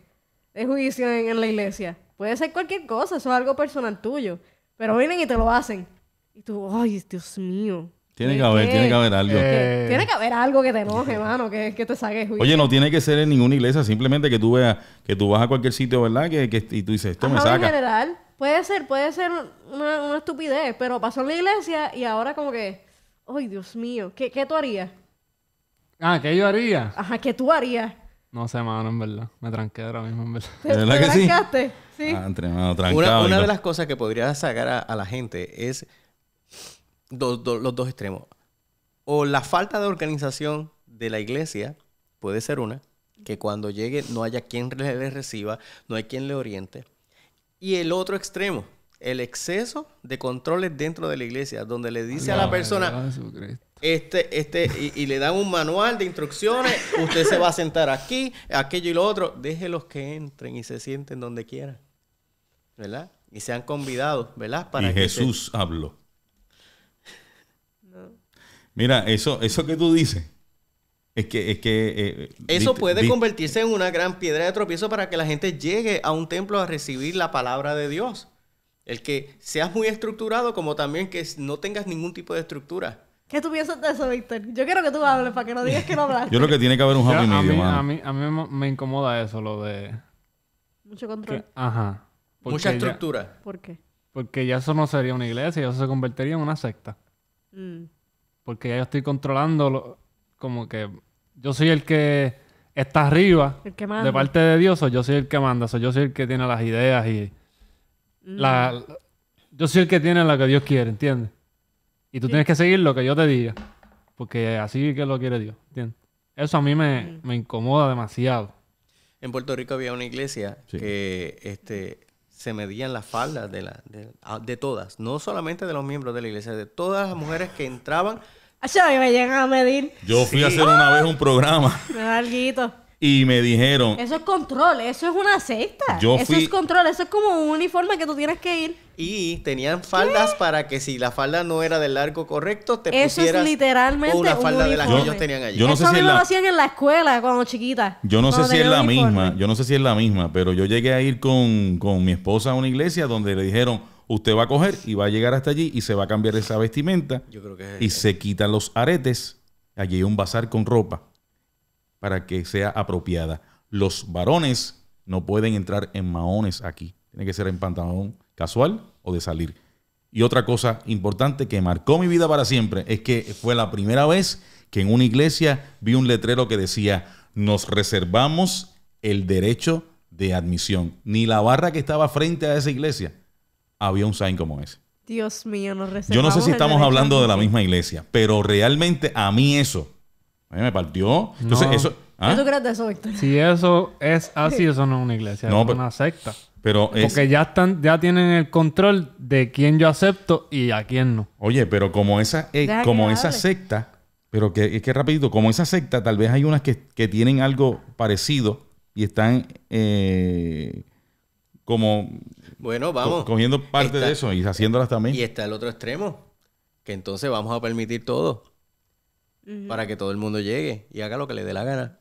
juicio en, la iglesia? Puede ser cualquier cosa, eso es algo personal tuyo. Pero vienen y te lo hacen. Y tú, ay, Dios mío, tiene que haber, tiene que haber algo. Eh. Tiene que haber algo que te enoje, mano, que, que te saque juicio. Oye, no tiene que ser en ninguna iglesia, simplemente que tú veas, que tú vas a cualquier sitio, ¿verdad? Que, que y tú dices, esto me saca. En general, puede ser, puede ser una, una, estupidez, pero pasó en la iglesia y ahora como que, ay, Dios mío, ¿qué, qué tú harías? Ah, ¿qué yo haría? Ajá, ¿qué tú harías? No sé, mano, en verdad. Me tranqué ahora mismo, en verdad. sí? entre, una, de las cosas que podría sacar a la gente es los dos extremos. O la falta de organización de la iglesia puede ser una, que cuando llegue no haya quien le reciba, no hay quien le oriente. Y el otro extremo, el exceso de controles dentro de la iglesia, donde le dice a la persona, este, este, y, le dan un manual de instrucciones, usted se va a sentar aquí, aquello y lo otro, los que entren y se sienten donde quieran, ¿verdad? Y sean convidados, ¿verdad? y Jesús habló. Mira, eso, eso que tú dices. Es que, es que eh, eh, eso puede convertirse en una gran piedra de tropiezo para que la gente llegue a un templo a recibir la palabra de Dios. El que seas muy estructurado, como también que no tengas ningún tipo de estructura. ¿Qué tú piensas de eso, Víctor? Yo quiero que tú hables para que no digas que no hablas. Yo creo que tiene que haber un happy medio, A mí, a me incomoda eso, lo de... Mucho control. ajá. Mucha estructura. ¿Por qué? Porque ya eso no sería una iglesia, ya eso se convertiría en una secta. Mm porque ya yo estoy controlando, como que yo soy el que está arriba de parte de Dios, o yo soy el que manda, soy yo soy el que tiene las ideas y mm. la, yo soy el que tiene lo que Dios quiere, ¿entiendes? Y tú tienes que seguir lo que yo te diga, porque así es que lo quiere Dios, ¿entiendes? Eso a mí me, mm. incomoda demasiado. En Puerto Rico había una iglesia que este, se medían las faldas de, la, de, de, todas, no solamente de los miembros de la iglesia, de todas las mujeres que entraban yo me llegan a medir. Yo fui a hacer una vez un programa. Y me dijeron. Eso es control, eso es una secta. Yo Eso es control, eso es como un uniforme que tú tienes que ir. Y tenían faldas para que si la falda no era del largo correcto, te pusieras. Eso es literalmente. falda de las que ellos tenían allí. eso sé si lo hacían en la escuela cuando chiquita. Yo no sé si es la misma, yo no sé si es la misma, pero yo llegué a ir con mi esposa a una iglesia donde le dijeron Usted va a coger y va a llegar hasta allí y se va a cambiar esa vestimenta. y se quitan los aretes. Allí hay un bazar con ropa para que sea apropiada. Los varones no pueden entrar en maones aquí. Tiene que ser en pantalón casual o de salir. Y otra cosa importante que marcó mi vida para siempre es que fue la primera vez que en una iglesia vi un letrero que decía, nos reservamos el derecho de admisión. Ni la barra que estaba frente a esa iglesia había un sign como ese. Dios mío, nos Yo no sé si estamos hablando de la misma iglesia, pero realmente a mí eso a mí me partió. Entonces, eso. ¿ah? ¿Tú crees de eso, Víctor? Si eso es así, eso no es una iglesia, es una secta. Porque ya están, ya tienen el control de quién yo acepto y a quién no. Oye, pero como esa, como esa secta, pero que es que rapidito, como esa secta, tal vez hay unas que, tienen algo parecido y están eh, como bueno, vamos. Cogiendo parte de eso y haciéndolas también. Y está el otro extremo, que entonces vamos a permitir todo para que todo el mundo llegue y haga lo que le dé la gana.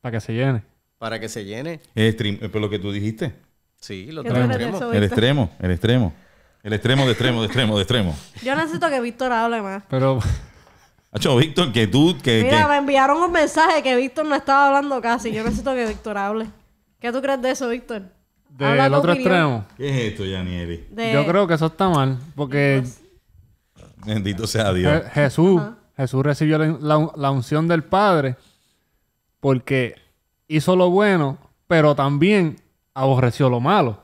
Para que se llene. Para que se llene. El eh, por lo que tú dijiste. Sí, lo otro El extremo, el extremo. El extremo de extremo, de extremo, de extremo. Yo necesito que Víctor hable más. Pero... Hacho, Víctor, que tú... Que, Mira, me enviaron un mensaje que Víctor no estaba hablando casi. Yo necesito que Víctor hable. ¿Qué tú crees de eso, Víctor? del otro extremo. ¿Qué es esto, Yanieri? Yo creo que eso está mal, porque... Bendito sea Dios. Jesús, Jesús recibió la, unción del Padre porque hizo lo bueno, pero también aborreció lo malo.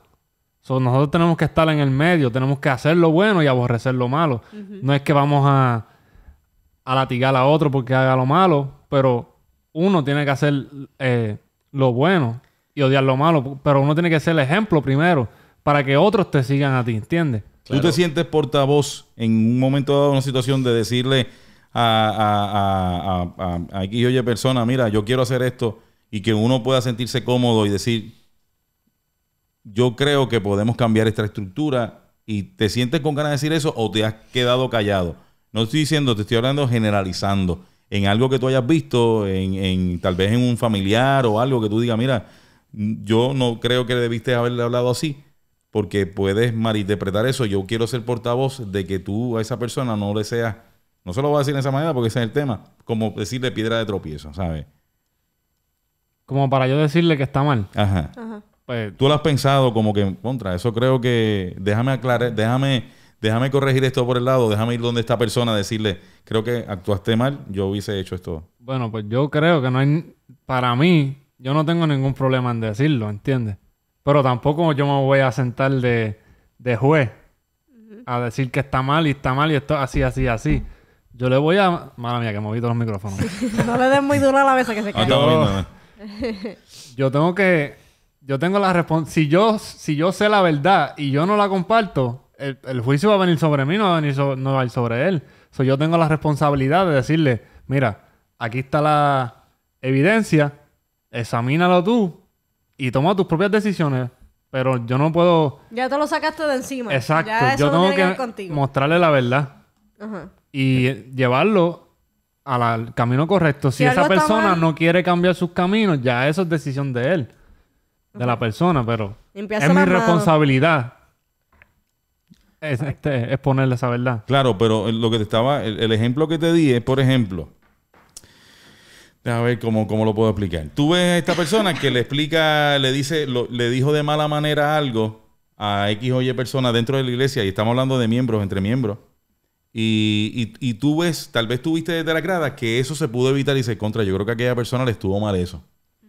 nosotros tenemos que estar en el medio, tenemos que hacer lo bueno y aborrecer lo malo. No es que vamos a, latigar a otro porque haga lo malo, pero uno tiene que hacer eh, lo bueno y odiar lo malo, pero uno tiene que ser el ejemplo primero para que otros te sigan a ti, ¿entiendes? ¿Tú te sientes portavoz en un momento dado, una situación de decirle a, a, a, a oye persona, mira, yo quiero hacer esto y que uno pueda sentirse cómodo y decir, yo creo que podemos cambiar esta estructura y te sientes con ganas de decir eso o te has quedado callado? No estoy diciendo, te estoy hablando generalizando en algo que tú hayas visto, en, en tal vez en un familiar o algo que tú digas, mira, yo no creo que debiste haberle hablado así, porque puedes malinterpretar eso. Yo quiero ser portavoz de que tú a esa persona no le seas, no se lo voy a decir de esa manera porque ese es el tema, como decirle piedra de tropiezo, ¿sabes? Como para yo decirle que está mal. Ajá. Pues, tú lo has pensado como que, contra, eso creo que, déjame aclarar, déjame, déjame corregir esto por el lado, déjame ir donde esta persona, decirle, creo que actuaste mal, yo hubiese hecho esto. Bueno, pues yo creo que no hay, para mí, yo no tengo ningún problema en decirlo, ¿entiendes? Pero tampoco yo me voy a sentar de, juez a decir que está mal y está mal y esto así, así, así. Yo le voy a... Mala mía, que moví todos los micrófonos. no le den muy duro a la mesa que se ah, cae. Yo, tengo que... Yo tengo la responsabilidad... Si yo, si yo sé la verdad y yo no la comparto, el, juicio va a venir sobre mí, no va a venir no va ir sobre él. So, yo tengo la responsabilidad de decirle, mira, aquí está la evidencia examínalo tú y toma tus propias decisiones. Pero yo no puedo. Ya te lo sacaste de encima. Exacto. yo tengo que, mostrarle la verdad. Y llevarlo al, camino correcto. Si, esa persona no quiere cambiar sus caminos, ya eso es decisión de él. De la persona, pero es mi responsabilidad este, es, ponerle esa verdad. Claro, pero lo que te estaba, el, el ejemplo que te di es, por ejemplo, a ver cómo, lo puedo explicar. Tú ves a esta persona que le explica, le dice, le dijo de mala manera algo a X o Y persona dentro de la iglesia, y estamos hablando de miembros, entre miembros. Y, y, tú ves, tal vez tuviste desde la grada que eso se pudo evitar y se contra. Yo creo que a aquella persona le estuvo mal eso. Mm.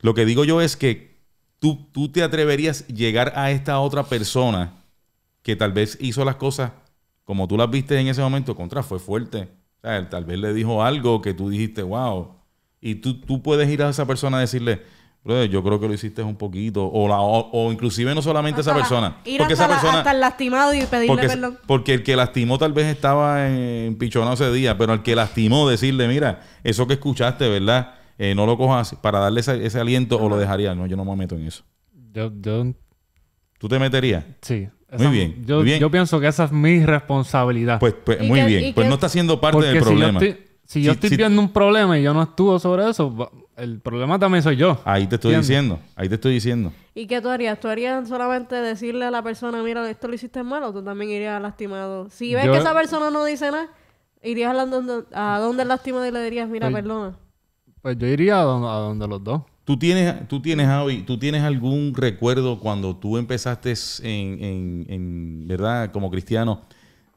Lo que digo yo es que tú, tú te atreverías llegar a esta otra persona que tal vez hizo las cosas como tú las viste en ese momento, contra, fue fuerte. O sea, tal vez le dijo algo que tú dijiste, wow, y tú, puedes ir a esa persona y decirle, yo creo que lo hiciste un poquito. O, o, inclusive no solamente esa persona. ir porque esa persona. el lastimado y pedirle porque, perdón. Porque el que lastimó tal vez estaba en ese día, pero al que lastimó decirle, mira, eso que escuchaste, ¿verdad? Eh, no lo cojas para darle ese, aliento o lo dejaría. No, yo no me meto en eso. ¿Tú te meterías? Sí. muy, bien, yo, pienso que esa es mi responsabilidad. Pues, pues muy bien. Pues no está siendo parte del problema. Si yo estoy viendo un problema y yo no actúo sobre eso, el problema también soy yo. Ahí te estoy diciendo, ahí te estoy diciendo. ¿Y qué tú harías? ¿Tú harías solamente decirle a la persona, mira, esto lo hiciste mal o tú también irías lastimado? Si ves que esa persona no dice nada, irías a donde, a el lastimado y le dirías, mira, pues, perdona. Pues yo iría a donde, los dos. ¿Tú tienes, tú tienes, Javi, tú tienes algún recuerdo cuando tú empezaste en, en ¿verdad? Como cristiano,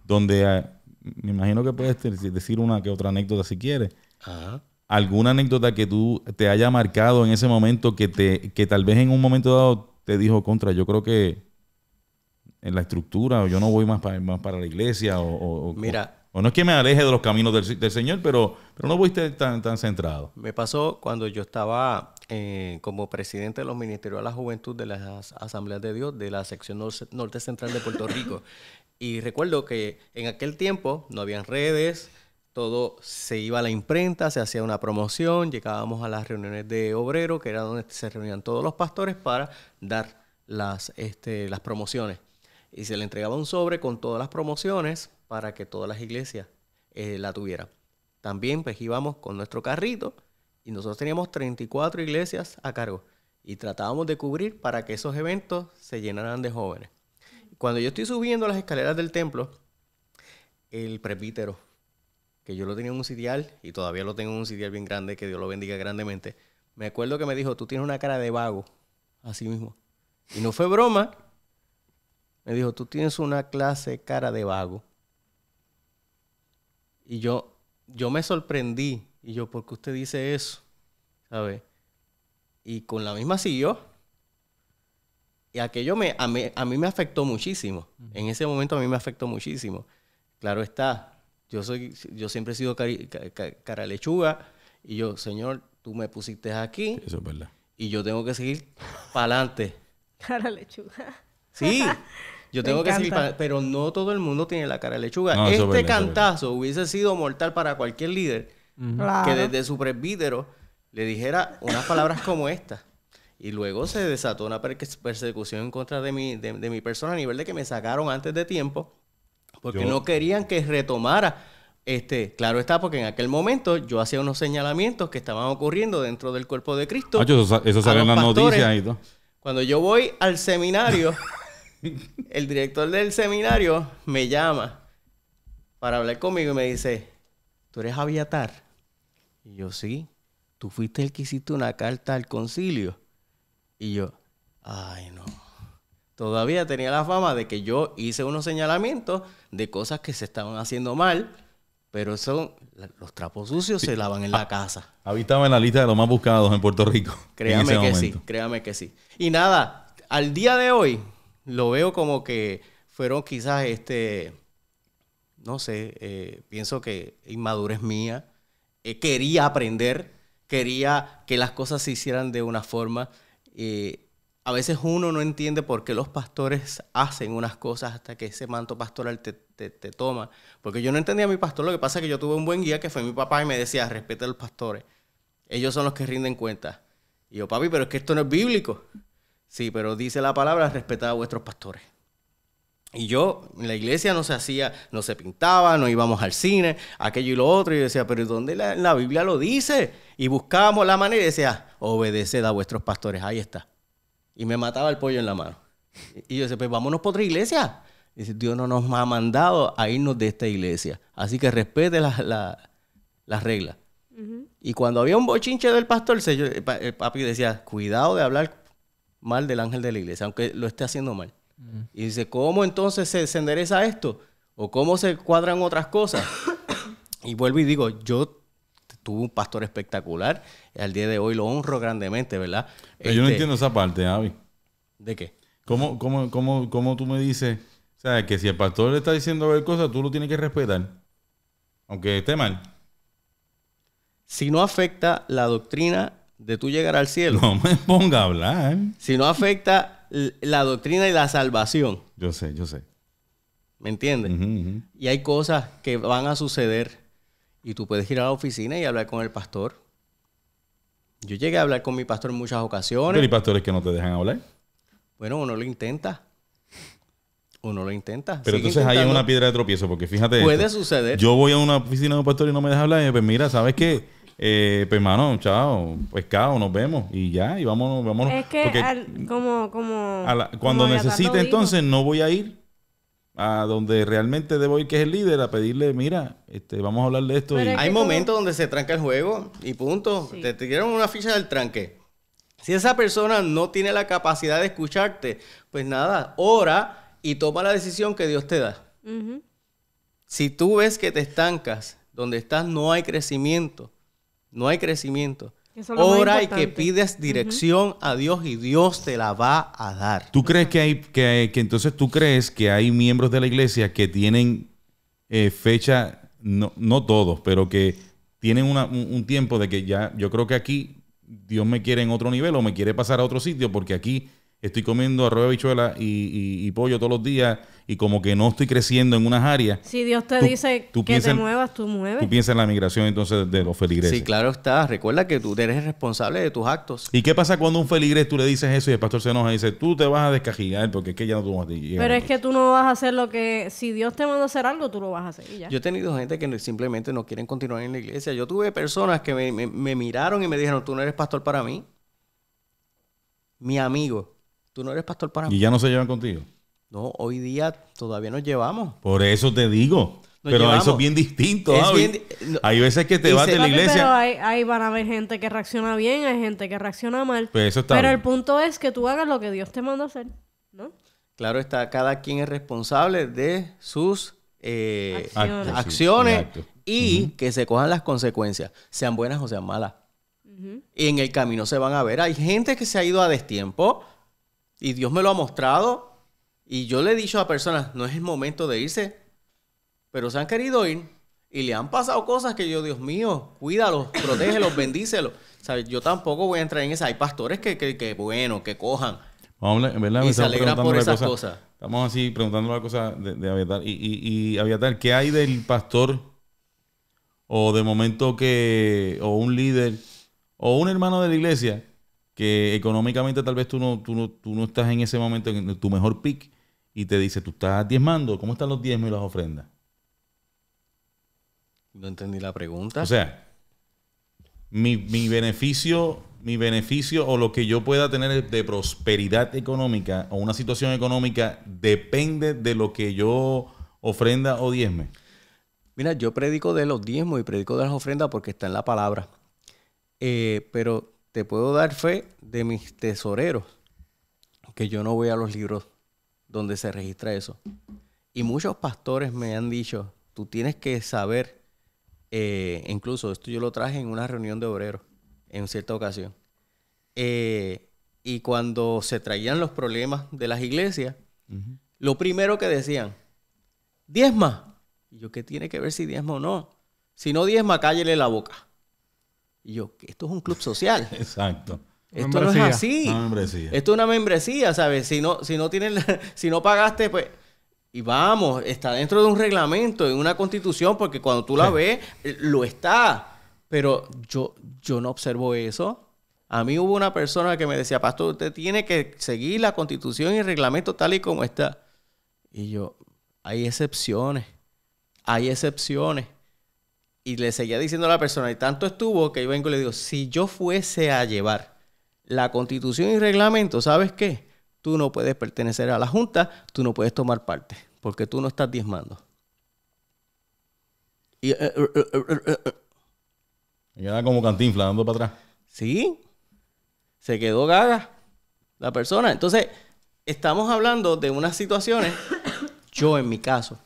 donde ah, me imagino que puedes decir una que otra anécdota si quieres. Ajá. ¿Alguna anécdota que tú te haya marcado en ese momento que, te, que tal vez en un momento dado te dijo contra? Yo creo que en la estructura, o yo no voy más para, la iglesia, o, Mira, o, no es que me aleje de los caminos del, Señor, pero, pero no fuiste tan, tan centrado. Me pasó cuando yo estaba eh, como presidente de los Ministerios de la Juventud de las Asambleas de Dios de la sección norte central de Puerto Rico. Y recuerdo que en aquel tiempo no habían redes, todo se iba a la imprenta, se hacía una promoción, llegábamos a las reuniones de obrero, que era donde se reunían todos los pastores para dar las, este, las promociones. Y se le entregaba un sobre con todas las promociones para que todas las iglesias eh, la tuvieran. También pues íbamos con nuestro carrito y nosotros teníamos 34 iglesias a cargo y tratábamos de cubrir para que esos eventos se llenaran de jóvenes cuando yo estoy subiendo las escaleras del templo, el presbítero, que yo lo tenía en un sitial y todavía lo tengo en un sitial bien grande, que Dios lo bendiga grandemente, me acuerdo que me dijo, tú tienes una cara de vago, así mismo. Y no fue broma. Me dijo, tú tienes una clase cara de vago. Y yo, yo me sorprendí. Y yo, ¿por qué usted dice eso? ¿Sabe? Y con la misma silla. Y aquello me, a, mí, me afectó muchísimo. En ese momento a mí me afectó muchísimo. Claro está, yo, soy, yo siempre he sido cara lechuga y yo, Señor, tú me pusiste aquí. eso es verdad. Y yo tengo que seguir para adelante. cara lechuga. Sí, yo tengo que seguir para Pero no todo el mundo tiene la cara lechuga. este cantazo hubiese sido mortal para cualquier líder que desde su presbítero le dijera unas palabras como estas. Y luego se desató una persecución en contra de mi, de, mi persona a nivel de que me sacaron antes de tiempo porque no querían que retomara. Este, claro está, porque en aquel momento yo hacía unos señalamientos que estaban ocurriendo dentro del cuerpo de Cristo. Ah, eso, sale en las noticias Cuando yo voy al seminario, el director del seminario me llama para hablar conmigo y me dice, ¿tú eres Aviatar? Y yo, sí. Tú fuiste el que hiciste una carta al concilio y yo, ay no. Todavía tenía la fama de que yo hice unos señalamientos de cosas que se estaban haciendo mal, pero son los trapos sucios se lavan en la ah, casa. Habitaba en la lista de los más buscados en Puerto Rico. Créame que sí, créame que sí. Y nada, al día de hoy lo veo como que fueron quizás este, no sé, eh, pienso que inmadurez mía. Eh, quería aprender, quería que las cosas se hicieran de una forma. Y eh, a veces uno no entiende por qué los pastores hacen unas cosas hasta que ese manto pastoral te, te, toma. Porque yo no entendía a mi pastor, lo que pasa es que yo tuve un buen guía que fue mi papá y me decía, respeta a los pastores, ellos son los que rinden cuentas. Y yo, papi, pero es que esto no es bíblico. Sí, pero dice la palabra, respetad a vuestros pastores. Y yo, en la iglesia no se hacía, no se pintaba, no íbamos al cine, aquello y lo otro. Y yo decía, pero ¿dónde la, la Biblia lo dice? Y buscábamos la manera y decía, obedeced a vuestros pastores, ahí está. Y me mataba el pollo en la mano. Y yo decía, pues vámonos por otra iglesia. Y dice, Dios no nos ha mandado a irnos de esta iglesia. Así que respete las reglas. Y cuando había un bochinche del pastor, el papi decía, cuidado de hablar mal del ángel de la iglesia, aunque lo esté haciendo mal. Mm. Y dice, ¿cómo entonces se, endereza esto? ¿O cómo se cuadran otras cosas? y vuelvo y digo, yo tuve un pastor espectacular. al día de hoy lo honro grandemente, ¿verdad? Pero yo no este, entiendo esa parte, Avi. ¿De qué? ¿Cómo, cómo, tú me dices? O sea, que si el pastor le está diciendo ver cosas, tú lo tienes que respetar. Aunque esté mal. Si no afecta la doctrina de tú llegar al cielo. No me ponga a hablar. Si no afecta la doctrina y la salvación. Yo sé, yo sé. ¿Me entiendes? Y hay cosas que van a suceder y tú puedes ir a la oficina y hablar con el pastor. Yo llegué a hablar con mi pastor en muchas ocasiones. Pero hay pastores que no te dejan hablar. Bueno, uno lo intenta. Uno lo intenta. Pero entonces hay una piedra de tropiezo, porque fíjate. Puede suceder. Yo voy a una oficina de un pastor y no me deja hablar. Y pues mira, ¿sabes qué? Eh, pues, hermano, chao, pescado, nos vemos y ya, y vámonos, vámonos. Es que como, cuando necesite, entonces no voy a ir a donde realmente debo ir, que es el líder, a pedirle, mira, este, vamos a hablar de esto. Hay momentos donde se tranca el juego y punto. Te, dieron una ficha del tranque. Si esa persona no tiene la capacidad de escucharte, pues nada, ora y toma la decisión que Dios te da. Si tú ves que te estancas, donde estás no hay crecimiento, no hay crecimiento. Ahora hay que pides dirección a Dios y Dios te la va a dar. ¿Tú crees que hay, que, entonces tú crees que hay miembros de la iglesia que tienen eh, fecha, no, todos, pero que tienen un, tiempo de que ya, yo creo que aquí Dios me quiere en otro nivel o me quiere pasar a otro sitio porque aquí estoy comiendo arroz de bichuela y, pollo todos los días y como que no estoy creciendo en unas áreas. Si Dios te dice que te muevas, tú mueves. Tú piensas en la migración entonces de los feligreses. Sí, claro está. Recuerda que tú eres responsable de tus actos. ¿Y qué pasa cuando un feligres tú le dices eso y el pastor se enoja y dice, tú te vas a descajigar porque es que ya no tú vas a Pero es que tú no vas a hacer lo que... Si Dios te manda a hacer algo, tú lo vas a hacer ya. Yo he tenido gente que simplemente no quieren continuar en la iglesia. Yo tuve personas que me miraron y me dijeron, tú no eres pastor para mí. Mi amigo Tú no eres pastor para mí. ¿Y ya no se llevan contigo? No, hoy día todavía nos llevamos. Por eso te digo. pero eso es bien distinto. Hay veces que te vas de la iglesia. Pero hay, ahí van a haber gente que reacciona bien, hay gente que reacciona mal. Pues pero el punto es que tú hagas lo que Dios te manda hacer. ¿no? Claro está, cada quien es responsable de sus eh, acciones, y que se cojan las consecuencias, sean buenas o sean malas. Y en el camino se van a ver. Hay gente que se ha ido a destiempo y Dios me lo ha mostrado. Y yo le he dicho a personas, no es el momento de irse, pero se han querido ir y le han pasado cosas que yo, Dios mío, cuídalos, protégelos, bendícelos. ¿Sabes? Yo tampoco voy a entrar en esa. Hay pastores que, que, que bueno, que cojan. Vamos, verdad, y se alegran por esas cosas. Estamos así preguntando la cosa de, de Y, y, y ¿qué hay del pastor o de momento que, o un líder o un hermano de la iglesia que económicamente tal vez tú no, tú no, estás en ese momento en tu mejor pick y te dice, tú estás diezmando, ¿cómo están los diezmos y las ofrendas? No entendí la pregunta. O sea, mi, beneficio, mi beneficio o lo que yo pueda tener de prosperidad económica o una situación económica depende de lo que yo ofrenda o diezme. Mira, yo predico de los diezmos y predico de las ofrendas porque está en la palabra. Eh, pero te puedo dar fe de mis tesoreros, que yo no voy a los libros donde se registra eso. Y muchos pastores me han dicho, tú tienes que saber, eh, incluso esto yo lo traje en una reunión de obreros, en cierta ocasión. Eh, y cuando se traían los problemas de las iglesias, lo primero que decían, diezma. Y yo, ¿qué tiene que ver si diezma o no? Si no diezma, cállele la boca. Y yo, esto es un club social. Exacto. Esto no es así. Esto es una membresía, ¿sabes? Si no, si no si no pagaste, pues. Y vamos, está dentro de un reglamento, en una constitución, porque cuando tú la ves, eh, lo está. Pero yo, yo no observo eso. A mí hubo una persona que me decía, pastor, usted tiene que seguir la constitución y el reglamento tal y como está. Y yo, hay excepciones, hay excepciones. Y le seguía diciendo a la persona, y tanto estuvo que yo vengo y le digo, si yo fuese a llevar la constitución y reglamento, ¿sabes qué? Tú no puedes pertenecer a la Junta, tú no puedes tomar parte, porque tú no estás diezmando. Y, era eh, eh, eh, como cantinfla, dando para atrás. Sí, se quedó gaga la persona. Entonces, estamos hablando de unas situaciones, yo en mi caso,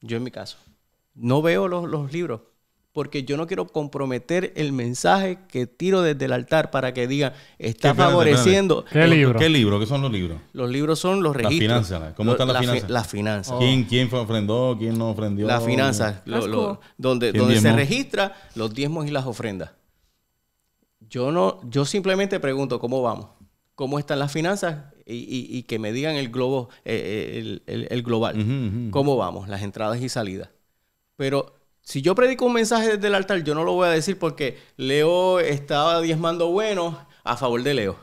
yo en mi caso no veo los, los libros porque yo no quiero comprometer el mensaje que tiro desde el altar para que diga, está favoreciendo. ¿Qué, libro? ¿Qué libro? ¿Qué son los libros? Los libros son los registros. Las finanzas. ¿Cómo están las finanzas? ¿Quién, ¿Quién ofrendó? ¿Quién no ofrendió? Las finanzas. donde donde se registra los diezmos y las ofrendas. Yo, no, yo simplemente pregunto, ¿cómo vamos? ¿Cómo están las finanzas? Y, que me digan el globo, eh, eh, el, global. ¿Cómo vamos? Las entradas y salidas. Pero si yo predico un mensaje desde el altar, yo no lo voy a decir porque Leo estaba diezmando bueno a favor de Leo.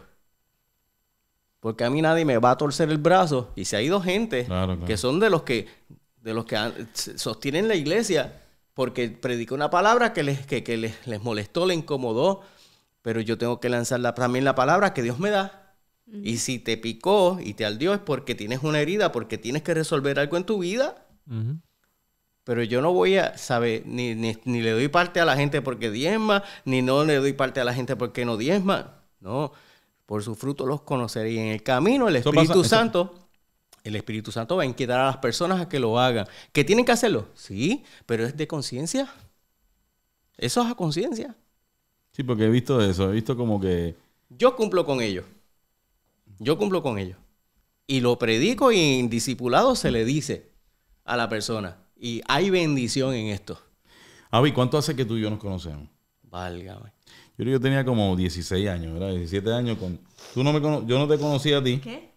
Porque a mí nadie me va a torcer el brazo. Y si hay dos gente que son de los que, de los que sostienen la iglesia porque predicó una palabra que, les, que, les, molestó, le incomodó. Pero yo tengo que lanzar también la palabra que Dios me da. Y si te picó y te aldió es porque tienes una herida, porque tienes que resolver algo en tu vida. Pero yo no voy a, saber Ni, le doy parte a la gente porque diezma, ni no le doy parte a la gente porque no diezma. No, por sus fruto los conoceré. Y en el camino el Espíritu Santo... El Espíritu Santo va a inquietar a las personas a que lo hagan. ¿Que tienen que hacerlo? Sí, pero es de conciencia. Eso es a conciencia. Sí, porque he visto eso, he visto como que... Yo cumplo con ellos. Yo cumplo con ellos. Y lo predico y en discipulado se le dice a la persona. Y hay bendición en esto. Avi, ¿cuánto hace que tú y yo nos conocemos? Valga, Yo, yo tenía como 16 años, ¿verdad? 17 años. Con... Tú no Yo no te conocía a ti. ¿Qué?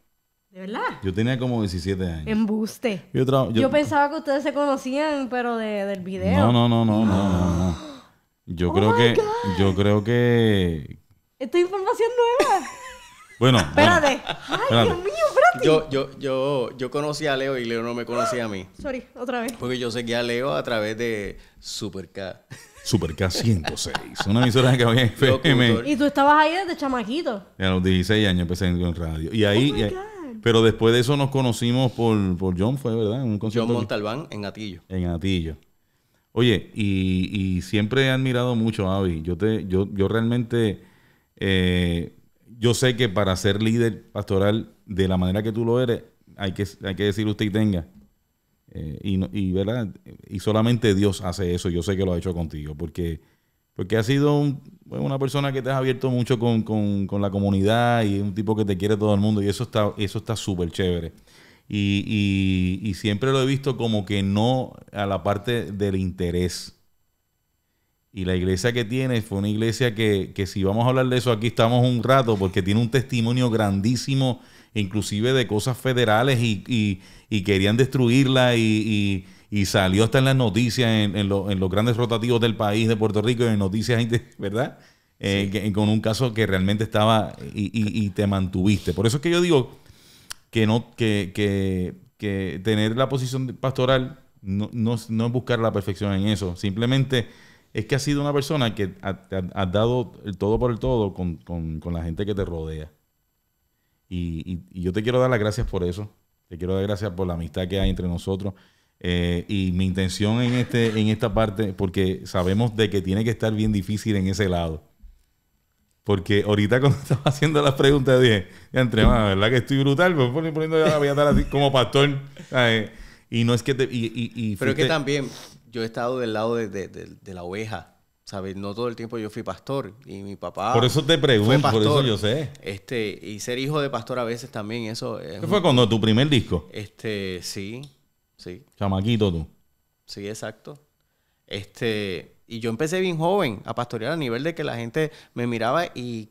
¿De verdad? Yo tenía como 17 años. Embuste. Yo, pensaba que ustedes se conocían, pero de, del video. No, no, no, no, no, no. Yo, creo oh que, yo creo que... Esto es información nueva. Bueno. Espérate. Ay, Dios mío, espérate. Yo, yo, yo, yo conocí a Leo y Leo no me conocía a mí. Sorry, otra vez. Porque yo seguía a Leo a través de Super K. Super K 106, una emisora que había en FM. Y tú estabas ahí desde chamaquito. a los 16 años empecé en radio. Y ahí, oh Pero después de eso nos conocimos por, John, fue verdad, en un concierto. John Montalbán en Atillo. En Atillo. Oye, y, siempre he admirado mucho a Avi. Yo te, yo, yo realmente eh, yo sé que para ser líder pastoral de la manera que tú lo eres, hay que, hay que decir usted tenga. Eh, y, y, ¿verdad? y solamente Dios hace eso. Yo sé que lo ha hecho contigo, porque, porque has sido una persona que te has abierto mucho con, la comunidad y un tipo que te quiere todo el mundo. Y eso está eso está súper chévere. y, y siempre lo he visto como que no a la parte del interés. Y la iglesia que tiene fue una iglesia que, si vamos a hablar de eso aquí estamos un rato, porque tiene un testimonio grandísimo, inclusive de cosas federales y, querían destruirla y, salió hasta en las noticias, en, los grandes rotativos del país de Puerto Rico, en noticias, ¿verdad? Eh, con un caso que realmente estaba y, te mantuviste. Por eso es que yo digo que, no, que, que, que tener la posición pastoral no, no es buscar la perfección en eso, simplemente es que has sido una persona que has ha dado el todo por el todo con, la gente que te rodea. Y, yo te quiero dar las gracias por eso. Te quiero dar gracias por la amistad que hay entre nosotros. Eh, y mi intención en, este, en esta parte, porque sabemos de que tiene que estar bien difícil en ese lado. Porque ahorita cuando estaba haciendo las preguntas dije, entre la verdad que estoy brutal, pues, me voy poniendo a estar así como pastor. Y no es que te... Y, Pero que también yo he estado del lado de, la oveja. ¿sabes? No todo el tiempo yo fui pastor y mi papá. Por eso te pregunto, por eso yo sé. Este, y ser hijo de pastor a veces también, eso. ¿Qué fue cuando tu primer disco? Este, sí, sí. Chamaquito tú. Sí, exacto. Este, y yo empecé bien joven a pastorear a nivel de que la gente me miraba y,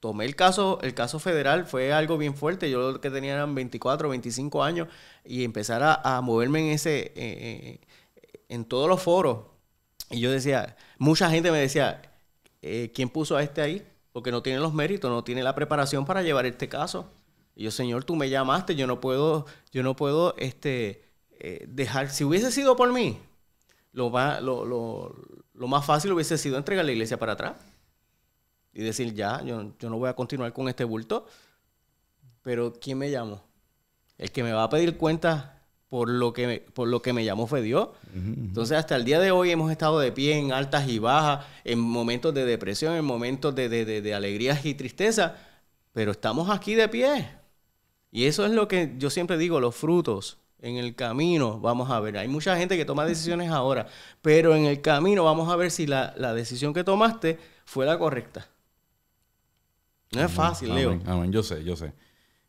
tomé el caso, el caso federal fue algo bien fuerte. Yo lo que tenía eran 24, 25 años y empezar a, moverme en ese. Eh, eh, en todos los foros. Y yo decía, mucha gente me decía, eh, ¿quién puso a este ahí? Porque no tiene los méritos, no tiene la preparación para llevar este caso. Y yo, señor, tú me llamaste, yo no puedo, yo no puedo, este, eh, dejar, si hubiese sido por mí, lo más, lo, más fácil hubiese sido entregar la iglesia para atrás y decir, ya, yo, yo, no voy a continuar con este bulto, pero ¿quién me llamó? El que me va a pedir cuentas por lo que me, por lo que me llamó fue Dios. Entonces, hasta el día de hoy hemos estado de pie en altas y bajas, en momentos de depresión, en momentos de, alegrías y tristeza, pero estamos aquí de pie. Y eso es lo que yo siempre digo, los frutos en el camino vamos a ver. Hay mucha gente que toma decisiones ahora, pero en el camino vamos a ver si la, decisión que tomaste fue la correcta. No es fácil, Leo. amén. Yo sé, yo sé.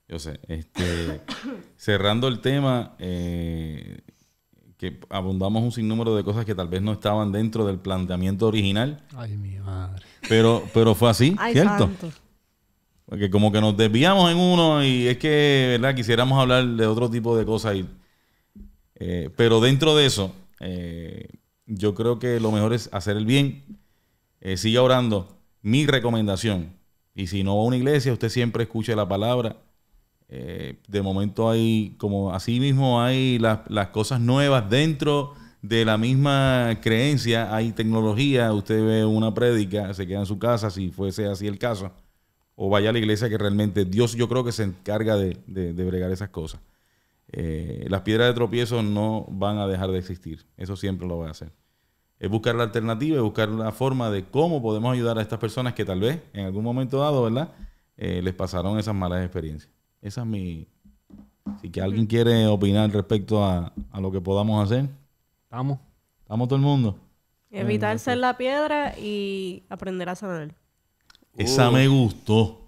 Yo sé. Este, cerrando el tema, eh, que abundamos un sinnúmero de cosas que tal vez no estaban dentro del planteamiento original. Ay, mi madre. Pero, pero fue así, Ay, ¿cierto? Porque como que nos desviamos en uno y es que, ¿verdad? Quisiéramos hablar de otro tipo de cosas. Y, eh, pero dentro de eso, eh, yo creo que lo mejor es hacer el bien. sigue siga orando. Mi recomendación. Y si no va a una iglesia, usted siempre escuche la palabra. Eh, de momento hay, como así mismo hay las, cosas nuevas dentro de la misma creencia, hay tecnología, usted ve una prédica, se queda en su casa, si fuese así el caso, o vaya a la iglesia que realmente Dios yo creo que se encarga de, bregar esas cosas. Eh, las piedras de tropiezo no van a dejar de existir, eso siempre lo va a hacer. Es buscar la alternativa, es buscar la forma de cómo podemos ayudar a estas personas que tal vez en algún momento dado, ¿verdad? Eh, les pasaron esas malas experiencias. Esa es mi. Si que alguien quiere opinar respecto a, lo que podamos hacer. Estamos. Estamos todo el mundo. Evitar ser la piedra y aprender a sanar. Esa me gustó.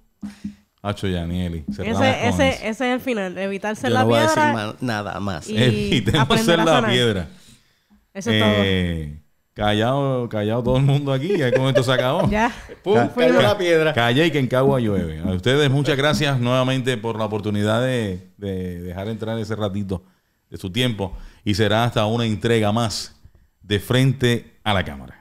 Hacho Yanieli. Ese, ese, es el final. Evitar ser la piedra. a nada más. ser la piedra. Eso es todo. Eh, Callado, callado todo el mundo aquí, ya con esto se acabó. ya. Pum, cayó la piedra. Calle y que en Cagua llueve. A ustedes muchas gracias nuevamente por la oportunidad de dejar entrar ese ratito de su tiempo y será hasta una entrega más de frente a la cámara.